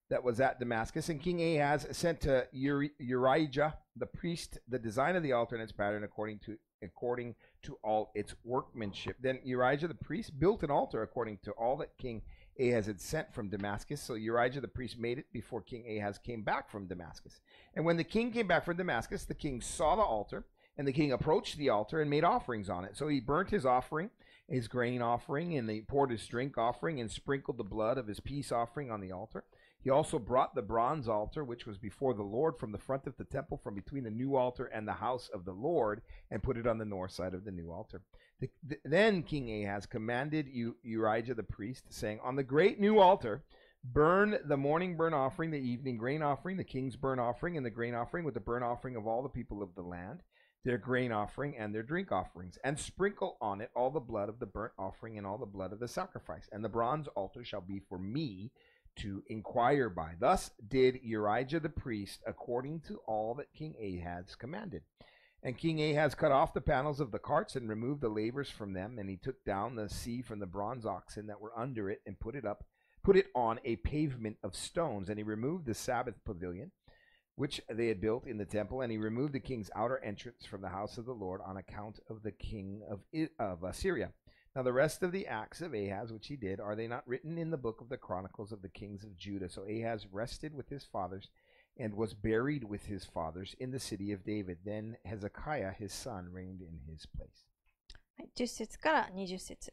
that was at Damascus, and King Ahaz sent to Urijah the priest the design of the altar and its pattern according to according to all its workmanship. Then Urijah the priest built an altar according to all that King Ahaz had sent from Damascus. So Urijah the priest made it before King Ahaz came back from Damascus. And when the king came back from Damascus, the king saw the altar, and the king approached the altar and made offerings on it. So he burnt his offering, his grain offering, and he poured his drink offering, and sprinkled the blood of his peace offering on the altar. He also brought the bronze altar, which was before the Lord, from the front of the temple, from between the new altar and the house of the Lord, and put it on the north side of the new altar. The, the, then King Ahaz commanded U, Urijah the priest, saying, On the great new altar, burn the morning burnt offering, the evening grain offering, the king's burnt offering, and the grain offering with the burnt offering of all the people of the land, their grain offering, and their drink offerings, and sprinkle on it all the blood of the burnt offering and all the blood of the sacrifice. And the bronze altar shall be for me to inquire by. Thus did Urijah the priest according to all that King Ahaz commanded. And King Ahaz cut off the panels of the carts and removed the labors from them, and he took down the sea from the bronze oxen that were under it and put it up, put it on a pavement of stones, and he removed the Sabbath pavilion which they had built in the temple, and he removed the king's outer entrance from the house of the Lord on account of the king of, of Assyria. Now, the rest of the acts of Ahaz, which he did, are they not written in the book of the Chronicles of the Kings of Judah? So Ahaz rested with his fathers and was buried with his fathers in the city of David. Then Hezekiah, his son, reigned in his place. 10節から20節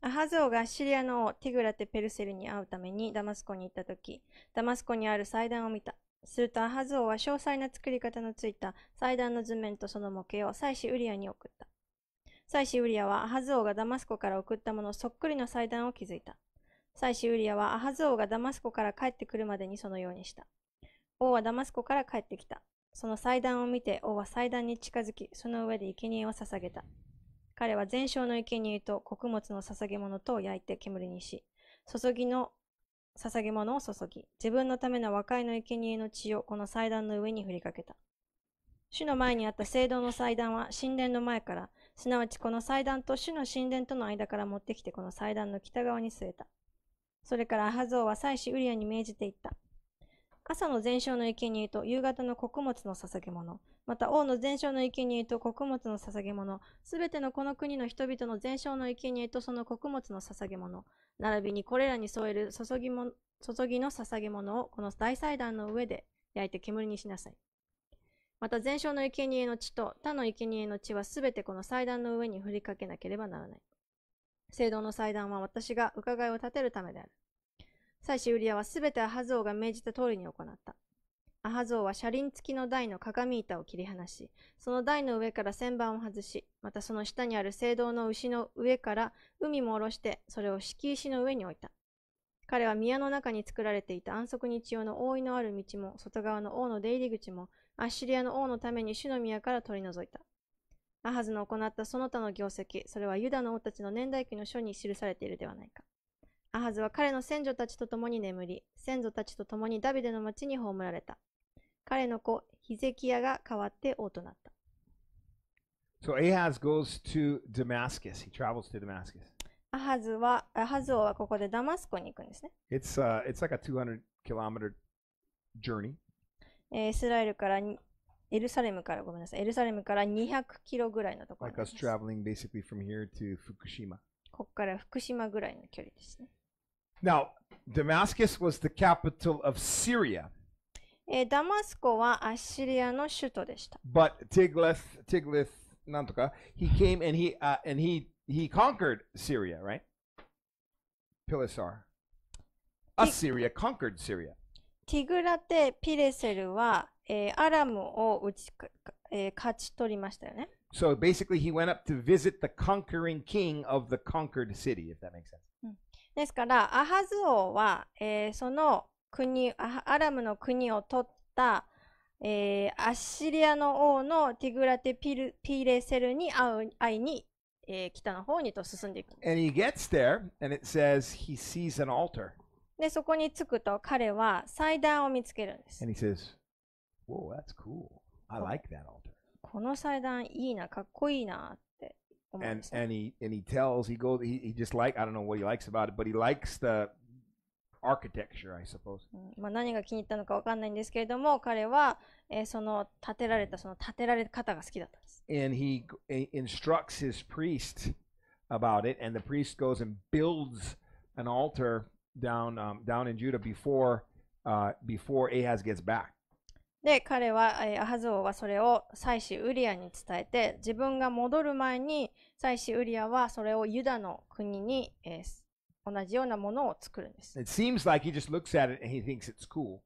アハゾーがシリアの王ティグラテ・ペルセルに会うためにダマスコに行った時ダマスコにある祭壇を見たするとアハゾーは詳細な作り方のついた祭壇の図面とその模型を祭司ウリアに送った祭司ウリアはアハズ王がダマスコから送ったものそっくりの祭壇を築いた。祭司ウリアはアハズ王がダマスコから帰ってくるまでにそのようにした。王はダマスコから帰ってきた。その祭壇を見て王は祭壇に近づき、その上で生贄を捧げた。彼は全焼の生贄と穀物の捧げ物と焼いて煙にし、注ぎの捧げ物を注ぎ、自分のための和解の生贄の血をこの祭壇の上に振りかけた。主の前にあった聖堂の祭壇は神殿の前からすなわちこの祭壇と主の神殿との間から持ってきてこの祭壇の北側に据えた。それからアハゾーは祭司ウリアに命じていった。朝の全焼の生贄と夕方の穀物の捧げ物、また王の全焼の生贄と穀物の捧げ物、すべてのこの国の人々の全焼の生贄とその穀物の捧げ物、並びにこれらに添える注ぎも注ぎの捧げ物をこの大祭壇の上で焼いて煙にしなさい。また全焼の生贄の血と他の生贄の血はすべてこの祭壇の上に振りかけなければならない。聖堂の祭壇は私が伺いを立てるためである。祭司ウリアはすべてアハゾが命じた通りに行った。アハゾは車輪付きの台の鏡板を切り離し、その台の上から旋盤を外し、またその下にある聖堂の牛の上から海も下ろして、それを敷石の上に置いた。彼は宮の中に作られていた安息日用の覆いのある道も、外側の王の出入り口も、アッシリアの王のために主の宮から取り除いた。アハズの行ったその他の業績、それはユダの王たちの年代記の書に記されているではないか。アハズは彼の先祖たちと共に眠り、先祖たちと共にダビデの町に葬られた。彼の子、ヒゼキヤが代わって王となった。So Ahaz goes to Damascus. He travels to Damascus. アハズは、アハズ王はここでダマスコに行くんですね。It's,、uh, it's like a 200 kilometer journey. えー、イスラエルからエルサレムからごめんなさい、エルサレムから200キロぐらいのところ Like us traveling basically from here to Fukushima. ここから福島ぐらいの距離ですね。Now, Damascus was the capital of Syria. えー、ダマスコはアッシリアの首都でした。But Tiglath, Tiglath なんとか、he came and he,、uh, and he, he conquered Syria, right? Pilisar. Assyria conquered Syria. ティグラテ・ピレセルは、えー、アラムを打ち、えー、勝ち取りましたよね。So basically, he went up to visit the conquering king of the conquered city, if that makes sense. ですから、アハズ王は、えー、その国ア、アラムの国を取った、えー、アッシリアの王のティグラテピル・ピレセルに会う会いに、えー、北の方にと進んでいく。And he gets there, and it says he sees an altar. で、そこに着くと彼は祭壇を見つけるんです。And he says, Whoa, that's cool. I like that altar. この祭壇いいな、かっこいいなって。And, and he and he tells he goes he, he just like I don't know what he likes about it but he likes the architecture I suppose まあ何が気に入ったのかわかんないんですけれども彼は、えー、その建てられたその建てられ方が好きだったんです and he instructs his priest about it and the priest goes and builds an altar down um, down in Judah before uh, before Ahaz gets back. で彼は、えアハズ王はそれを祭司ウリアに伝えて自分が戻る前に祭司ウリアはそれをユダの国に、えー、同じようなものを作るんです。It seems like he just looks at it and he thinks it's cool.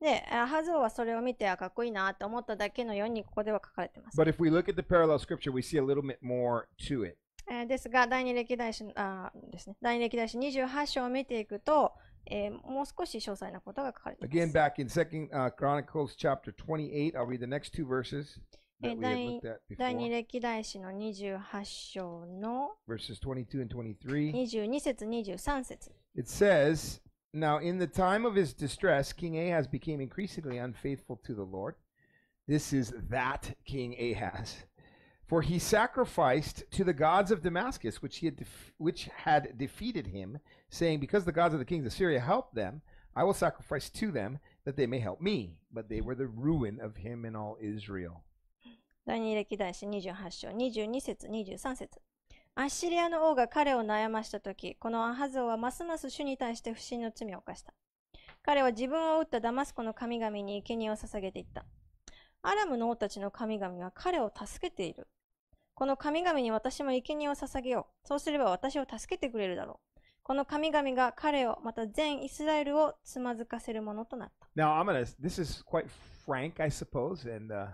で、アハズ王はそれを見てかっこいいなと思っただけのようにここでは書かれています。But if we look at the parallel scripture, we see a little bit more to it. えー、ですが、第二歴代史あですね、第二歴代史二十八章を見ていくと、えー、もう少し詳細なことが書かれています。Again, back in Second、uh, Chronicles chapter 28, I'll read the next two verses. 第二歴代史の二十八章の二十二節二十三節節 It says, Now in the time of his distress, King Ahaz became increasingly unfaithful to the Lord. This is that King Ahaz. For he sacrificed to the gods of Damascus, which, he had def- which had defeated him, saying, Because the gods of the kings of Syria helped them, I will sacrifice to them that they may help me. But they were the ruin of him and all Israel. 第二歴代史28章22節23節アッシリアの王が彼を悩ました時、このアハズオはますます主に対して不信の罪を犯した。彼は自分を撃ったダマスコの神々に生贄を捧げていった。アラムの王たちの神々は彼を助けている。この神々に私も生贄を捧げよう。そうすれば私を助けてくれるだろう。この神々が彼をまた全イスラエルをつまずかせるものとなった。Now, I'm gonna, this is quite frank, I suppose, and, uh,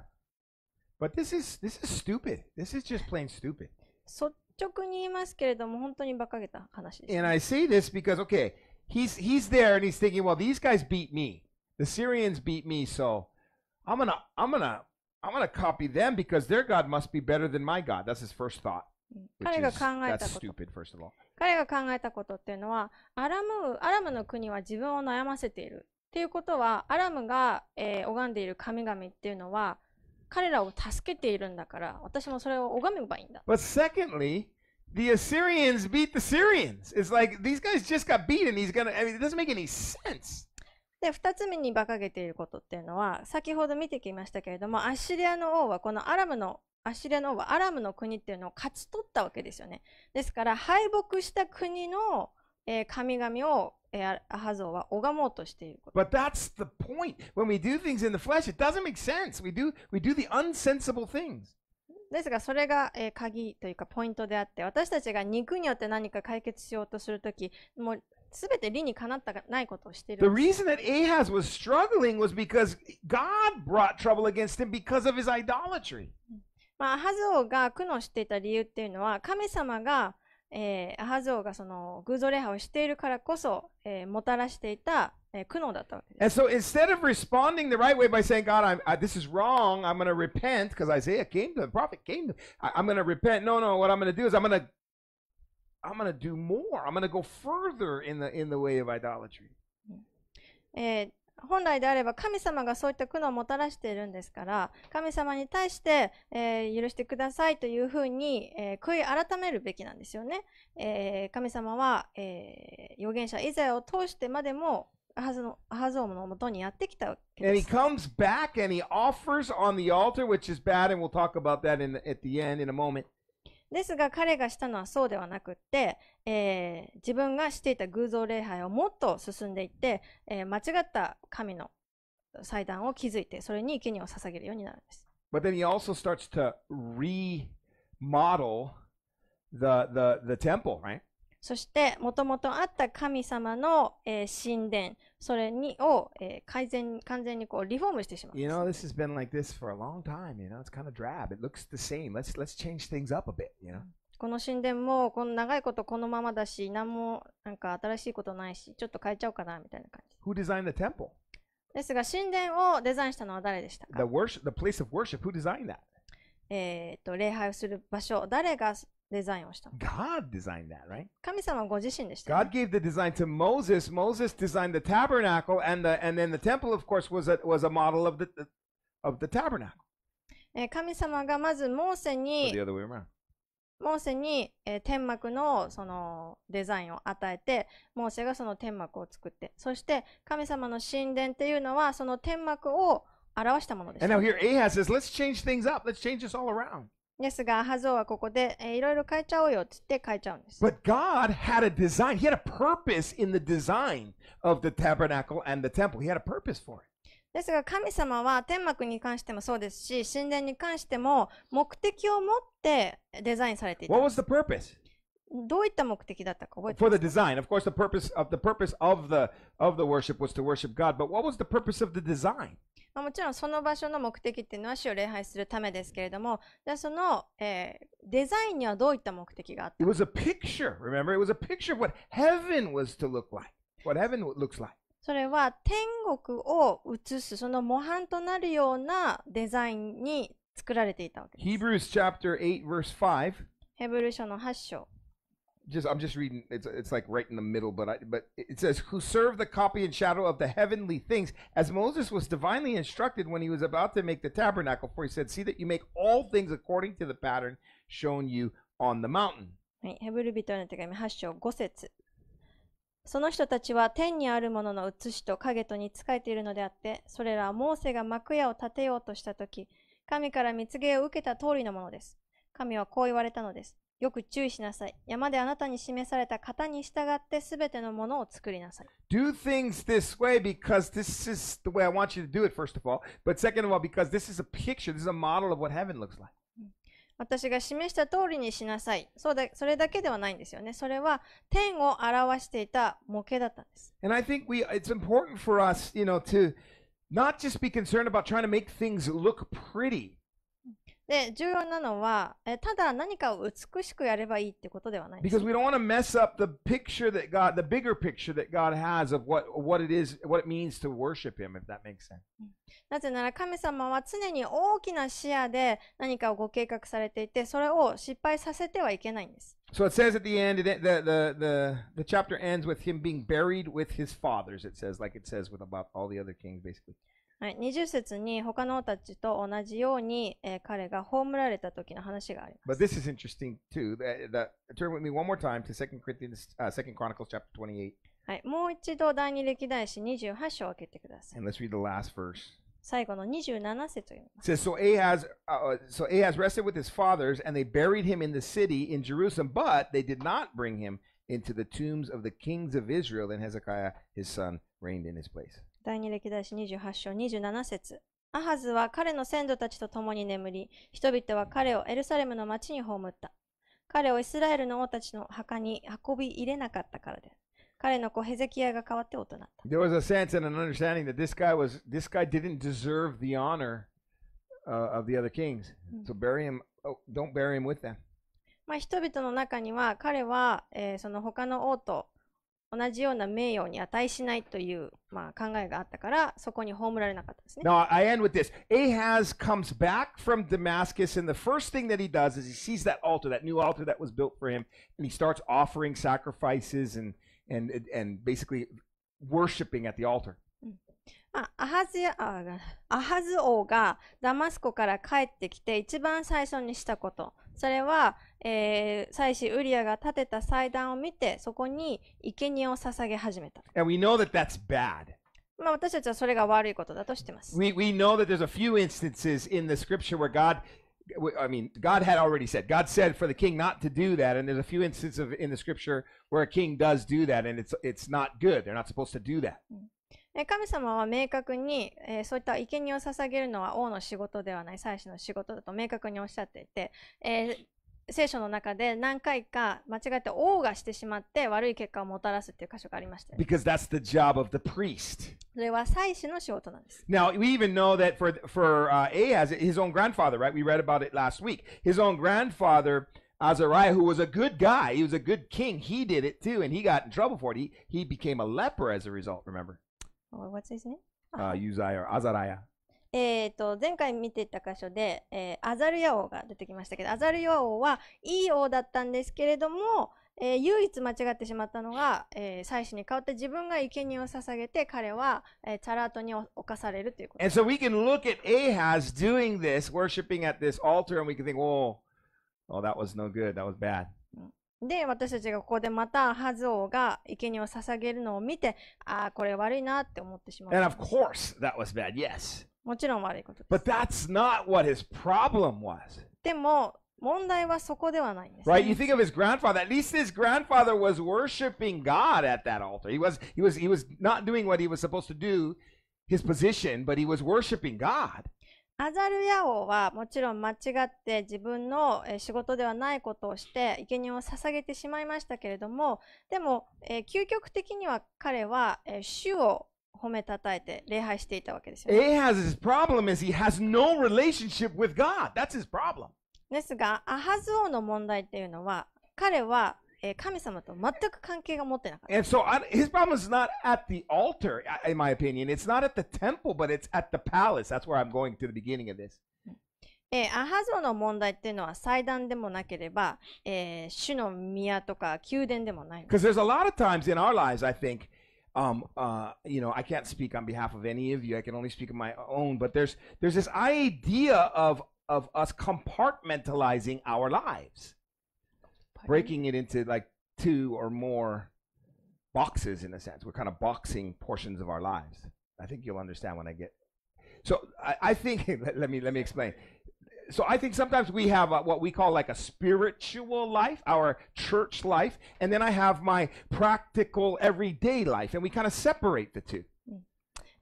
but this is, this is stupid. This is just plain stupid. 率直に言いますけれども、本当に馬鹿げた話です、ね。And I say this because, okay, he's, he's there and he's thinking, well, these guys beat me. The Syrians beat me, so I'm gonna I'm gonna I'm gonna copy them because their God must be better than my God. That's his first thought. 彼が考えたこと stupid, first of all. 彼が考えたことっていうのはアラムアラムの国は自分を悩ませているっていうことはアラムが、えー、拝んでいる神々っていうのは彼らを助けているんだから私もそれを拝めばいいんだ。But secondly, the Assyrians beat the Syrians. It's like these guys just got beaten. He's gonna. I mean, it doesn't make any sense. で2つ目に馬鹿げていることっていうのは先ほど見てきましたけれどもアッシリアの王はこのアラムのアッシリアの王はアラムの国っていうのを勝ち取ったわけですよね。ですから敗北した国の、えー、神々をアハゾーは拝もうとしていること。But that's the point. When we do things in the flesh, it doesn't make sense. We do, we do the unsensible things. ですが、それが、えー、鍵というかポイントであって、私たちが肉によって何か解決しようとするとき、もうすべて理にかなったないことをしている。The reason that Ahaz was struggling was because God brought trouble against him because of his idolatry. まあ、アハズ王が苦悩していた理由っていうのは、神様が、えー、アハズ王がその偶像礼拝をしているからこそ、えー、もたらしていた、えー、苦悩だったわけです。And so instead of responding the right way by saying, God, I'm, I, this is wrong, I'm going to repent, because Isaiah came to the prophet, came to, I, I'm going to repent. No, no, what I'm going to do is I'm going to I'm g o n n a do more. I'm g o n n a go further in the, in the way of idolatry. えー本来であれば神様がそういった苦悩をもたらしているんですから神様に対して、えー、許してくださいというふうに、えー、悔い改めるべきなんですよね。えー、神様は、えー、預言者イザヤを通してまでもアハズのアハゾームのもとにやってきたわけです。And he comes back and he offers on the altar, which is bad, and we'll talk about that in, the, at the end in a moment. ですが彼がしたのはそうではなくって、えー、自分がしていた偶像礼拝をもっと進んでいって、えー、間違った神の祭壇を築いてそれに生贄を捧げるようになるんです。But then he also starts to remodel the, the, the temple, right? そしてもともとあった神様の、えー、神殿それにを、えー、改善完全にこうリフォームしてしまう。You know, this has been like this for a long time. You know, it's kind of drab. It looks the same. Let's let's change things up a bit. You know. この神殿もこの長いことこのままだし、何もなんか新しいことないし、ちょっと変えちゃおうかなみたいな感じ。Who designed the temple? ですが、神殿をデザインしたのは誰でしたか the, worship, the place of worship, who designed that? えっと、礼拝をする場所、誰がデザインをした。God designed that, right? 神様ご自身でした、ね。God gave the design to Moses. Moses designed the tabernacle, and, the, and then the temple, of course, was a, was a model of the, of the tabernacle. 神様がまずモーセに、モーセに、えー、天幕のそのデザインを与えて、モーセがその天幕を作って、そして神様の神殿っていうのはその天幕を表したものです。And now here Ahaz says, let's change things up, let's change this all around. ですが、ハゾーはここで、えー、いろいろ変えちゃおうよって言って変えちゃうんです。But God had a design. He had a purpose in the design of the tabernacle and the temple. He had a purpose for it. ですが神様は天幕に関してもそうですし、神殿に関しても目的を持ってデザインされていた。What was the purpose? どういった目的だったか覚えて For the design, of course, the purpose of the purpose of the of the worship was to worship God, but what was the purpose of the design? まあ、もちろんその場所の目的っていうのは主を礼拝するためですけれども、じゃあその、えー、デザインにはどういった目的があった It was a picture, remember? It was a picture of what heaven was to look like, what heaven looks like. それは天国を映す、その模範となるようなデザインに作られていたわけです。Hebrews chapter 8 verse 5ヘブル書の8章。just I'm just reading. It's it's like right in the middle, but I but it says who served the copy and shadow of the heavenly things, as Moses was divinely instructed when he was about to make the tabernacle. For he said, "See that you make all things according to the pattern shown you on the mountain." はい、ヘブル人の手紙8章5節その人たちは天にあるものの写しと影とに仕えているのであって、それらはモーセが幕屋を建てようとした時神から蜜芸を受けた通りのものです。神はこう言われたのです。よく注意しなさい。山であなたに示された型に従ってすべてのものを作りなさい。Do things this way because this is the way I want you to do it, first of all. But second of all, because this is a picture, this is a model of what heaven looks like. 私が示した通りにしなさい。そうだそれだけではないんですよね。それは天を表していた模型だったんです。And I think we, it's important for us, you know, to not just be concerned about trying to make things look pretty. で、重要なのは、えただ何かを美しくやればいいってことではないです。God, what, what h i m なぜなら神様は常に大きな視野で何かをご計画されていて、それを失敗させてはいけないんです。So it says at the end, the, the, the, the chapter ends with him being buried with his fathers, it says, like it says with about all the other kings, basically. はい、20節に他の王たちと同じように、えー、彼が葬られた時の話があります。t o o The, t t h m t uh, はい、もう一度第二歴代史28章を開けてください。最後の27節を読みます。Says, so, Ahaz, uh, so Ahaz rested with his fathers, and they buried him in the city in Jerusalem, but they did not bring him into the tombs of the kings of Israel, a n Hezekiah his son reigned in his place. 第二歴代史28章27節アハズは彼の先祖たちと共に眠り、人々は彼をエルサレムの町に葬った。彼をイスラエルの王たちの墓に運び入れなかったからで。彼の子ヘゼキヤが変わって大人だった。There was a sense and an understanding that this guy was this guy didn't deserve the honor、uh, of the other kings. So bury him, oh, don't bury him with them. まあ人々の中には彼は、えー、その他の王と同じような名誉に値しないという、まあ、考えがあったから、そこに葬られなかったですね。Now, I end with this. Ahaz comes back from Damascus, and the first thing that he does is he sees that altar, that new altar that was built for him, and he starts offering sacrifices and, and, and basically worshiping at the altar. あ、アハズアハズ王がダマスコから帰ってきて一番最初にしたことそれは、えー、祭司ウリアが建てた祭壇を見て、そこに生贄を捧げ始めた。And we know that that's bad. まあ私たちはそれが悪いことだとしてます。We, we know that there's a few instances in the scripture where God I mean, God had already said, God said for the king not to do that. And there's a few instances of, in the scripture where a king does do that, and it's, it's not good. They're not supposed to do that. 神様は明確に、えー、そういった生贄を捧げるのは王の仕事ではない祭司の仕事だと明確におっしゃっていて、えー、聖書の中で何回か間違えて王がしてしまって悪い結果をもたらすという箇所がありました、ね。Because that's the job of the priest. それは祭司の仕事なんです。Now, we even know that for, for、uh, Ahaz, his own grandfather, right? We read about it last week. His own grandfather, Azariah, who was a good guy, he was a good king, he did it too, and he got in trouble for it. He, he became a leper as a result, remember? ああ、a t s his name? ユザヤ、アザラヤ。えっと、前回見てた箇所で、えー、アザルヤ王が出てきましたけど、アザルヤ王はいい王だったんですけれども、えー、唯一間違ってしまったのが、えー、祭司に代わって自分が生贄を捧げて彼は、えー、チャラートに侵されるということ。And so we can look at Ahaz doing this, worshipping at this altar, and we can think, oh, oh, that was no good, that was bad. で、私たちがここでまたハズオが生贄を捧げるのを見て、ああ、これ悪いなって思ってしま And う。of course, that was bad, yes. もちろん悪いことです。But that's not what his problem was, でも、問題はそこではないんです、ね。right? You think of his grandfather. At least his grandfather was worshiping God at that altar. He was, he was, he was not doing what he was supposed to do, his position, but he was worshiping God. アザルヤ王はもちろん間違って自分の仕事ではないことをして生贄を捧げてしまいましたけれどもでも、え究極的には彼は、え主を褒めたたえて礼拝していたわけですよ、ね。Ahaz's problem is he has no relationship with God. That's his problem. ですが、アハズ王の問題っていうのは彼はえー、神様と全く関係が持ってなかった。And so I, his problem is not at the altar, in my opinion. It's not at the temple, but it's at the palace. That's where I'm going to the beginning of this. えー、アハゾの問題っていうのは祭壇でもなければ、えー、主の宮とか宮殿でもない。Because there's a lot of times in our lives, I think, um, uh, you know, I can't speak on behalf of any of you. I can only speak on my own. But there's there's this idea of of us compartmentalizing our lives. Pardon? breaking it into like two or more boxes in a sense. We're kind of boxing portions of our lives. I think you'll understand when I get. So I, I think let, let, me let me explain. So I think sometimes we have a, what we call like a spiritual life, our church life, and then I have my practical everyday life, and we kind of separate the two.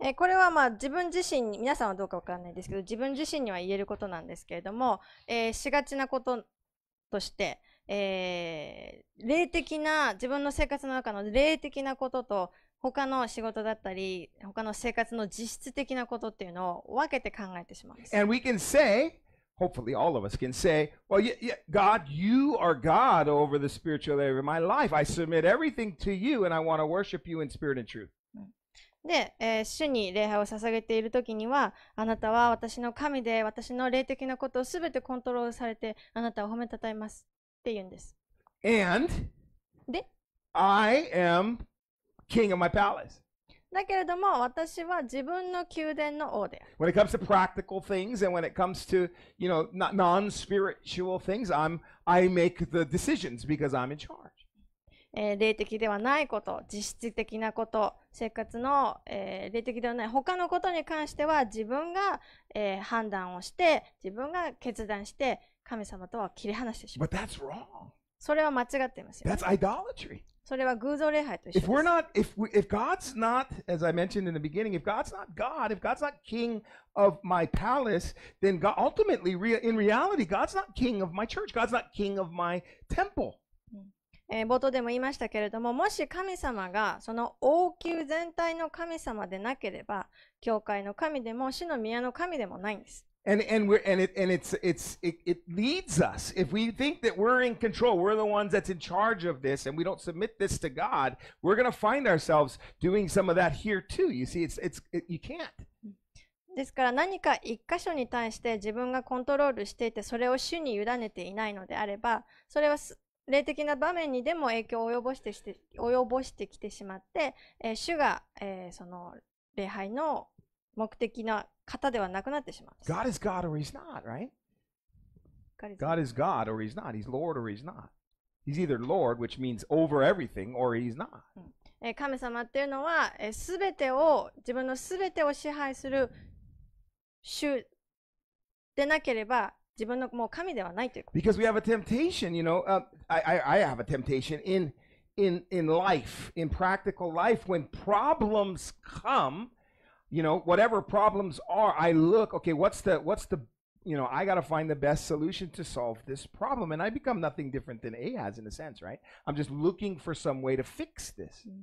えー、これはまあ自分自身に皆さんはどうかわからないですけど自分自身には言えることなんですけれども、えー、しがちなこととして mm. eh, えー、霊的な、自分の生活の中の霊的なことと、他の仕事だったり、他の生活の実質的なことっていうのを分けて考えてしまうんです。And we can say, hopefully all of us can say, well, you, you, God, you are God over the spiritual area of my life. I submit everything to you and I want to worship you in spirit and truth. で、えー、主に礼拝を捧げている時にはあなたは私の神で私の霊的なことをすべてコントロールされてあなたを褒めたたえます。って言うんです。And で、I am king of my palace. だけれども私は自分の宮殿の王である。When it comes to practical things and when it comes to, you know, non-spiritual things, I'm, I make the decisions because I'm in charge. え霊的ではないこと、実質的なこと、生活の、えー、霊的ではない他のことに関しては自分が、えー、判断をして、自分が決断して、神様とは切り離してしまう。But that's wrong. それは間違っていますよ、ね。That's idolatry. それは偶像礼拝と一緒です。If we're not, if we, if God's not, as I mentioned in the beginning, if God's not God, if God's not King of my palace, then God, ultimately, re, in reality, God's not King of my church. God's not King of my temple. えー、冒頭でも言いましたけれども、もし神様がその王宮全体の神様でなければ、教会の神でも、死の宮の神でもないんです。and and we're and it and it's it's it, it leads us if we think that we're in control we're the ones that's in charge of this and we don't submit this to god we're going to find ourselves doing some of that here too you see it's it's it, you can't ですから何か一箇所に対して自分がコントロールしていてそれを主に委ねていないのであればそれは霊的な場面にでも影響を及ぼしてして及ぼしてきてしまって、えー、主が、えー、その礼拝の目的な方ではなくなってしまう。God is God or He's not, right? God is God or He's not. He's Lord or He's not. He's either Lord, which means over everything, or He's not. 神様っていうのは、すべてを、自分のすべてを支配する主でなければ、自分のもう神ではないということ。Because we have a temptation, you know,、uh, I, I have a temptation in, in, in life, in practical life, when problems come, you know, whatever problems are, I look, okay, what's the, what's the, you know, I got to find the best solution to solve this problem. And I become nothing different than Ahaz in a sense, right? I'm just looking for some way to fix this. Mm.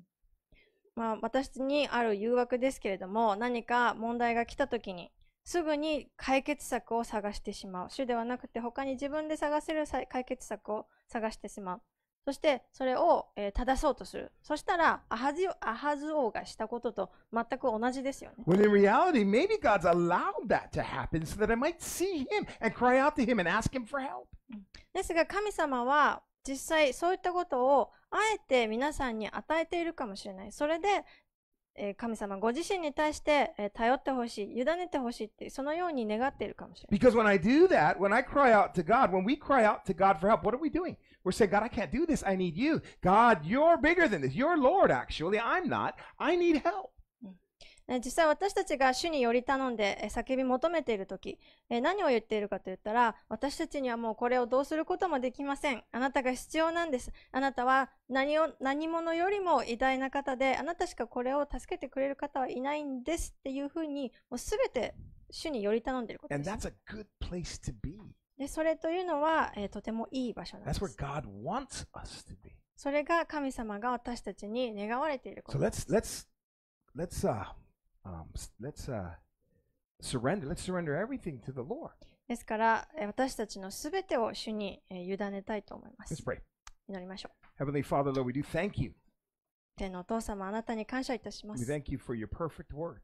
まあ、私にある誘惑ですけれども、何か問題が来たときに、すぐに解決策を探してしまう。主ではなくて、他に自分で探せる解決策を探してしまう。そしてそれを、えー、正そうとする。そしたらアハズアハズ王がしたことと全く同じですよね。ですが神様は実際そういったことをあえて皆さんに与えているかもしれない。それで神様ご自身に対して頼ってほしい、委ねてほしいって、そのように願っているかもしれない。We're saying, God, I can't do this. I need you. God, you're bigger than this. You're Lord, actually. I'm not. I need help. 実際私たちが主により頼んで叫び求めている時何を言っているかと言ったら私たちにはもうこれをどうすることもできませんあなたが必要なんですあなたは何を何者よりも偉大な方であなたしかこれを助けてくれる方はいないんですっていうふうにもう全て主により頼んでいることです。で、それというのは、えー、とてもいい場所なんです。That's where God wants us to be. それが神様が私たちに願われていることです。So let's, let's, let's, uh, um, let's, uh, surrender, let's surrender everything to the Lord. ですから、私たちのすべてを主に委ねたいと思います。Let's pray. 祈りましょう。Heavenly Father, Lord, we do thank you. 天のお父様、あなたに感謝いたします。We thank you for your perfect word.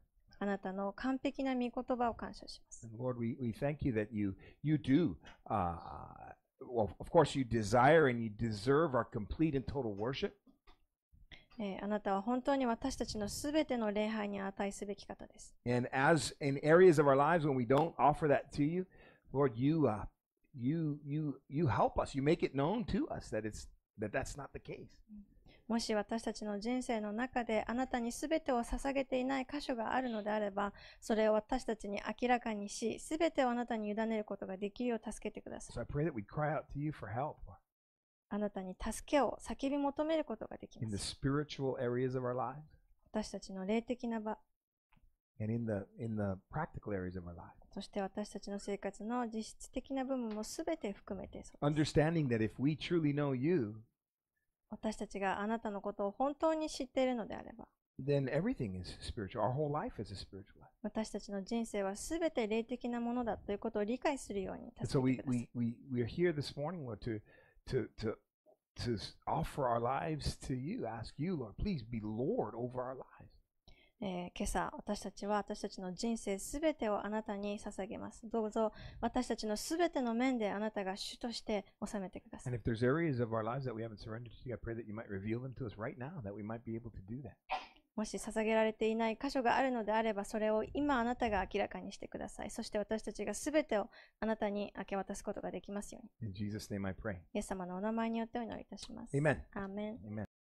あなたの完璧な御言葉を感謝します。Lord, we, we thank you that you, you do, uh, well, of course, you desire and you deserve our complete and total worship. えー、あなたは本当に私たちのすべての礼拝に値すべき方です。And as in areas of our lives when we don't offer that to you, Lord, you,、uh, you, you, you help us. You make it known to us that, it's, that that's not the case. うんもし私たちの人生の中であなたに全てを捧げていない箇所があるのであれば、それを私たちに明らかにし、全てをあなたに委ねることができるよう助けてください。So、あなたに助けを叫び求めることができます。私たちの霊的な場。And in the, in the practical areas of our life. そして私たちの生活の実質的な部分もすべて含めて Understanding that if we truly know you, 私たちがあなたのことを本当に知っているのであれば私たちの人生はすべて霊的なものだということを理解するように助けてくえー、今朝私たちは私たちの人生すべてをあなたに捧げます。どうぞ私たちのすべての面であなたが主として収めてください。もし捧げられていない箇所があるのであれば、それを今あなたが明らかにしてください。そして私たちがすべてをあなたに明け渡すことができますように。イエス様のお名前によってお祈りいたします。Amen. アーメン。Amen.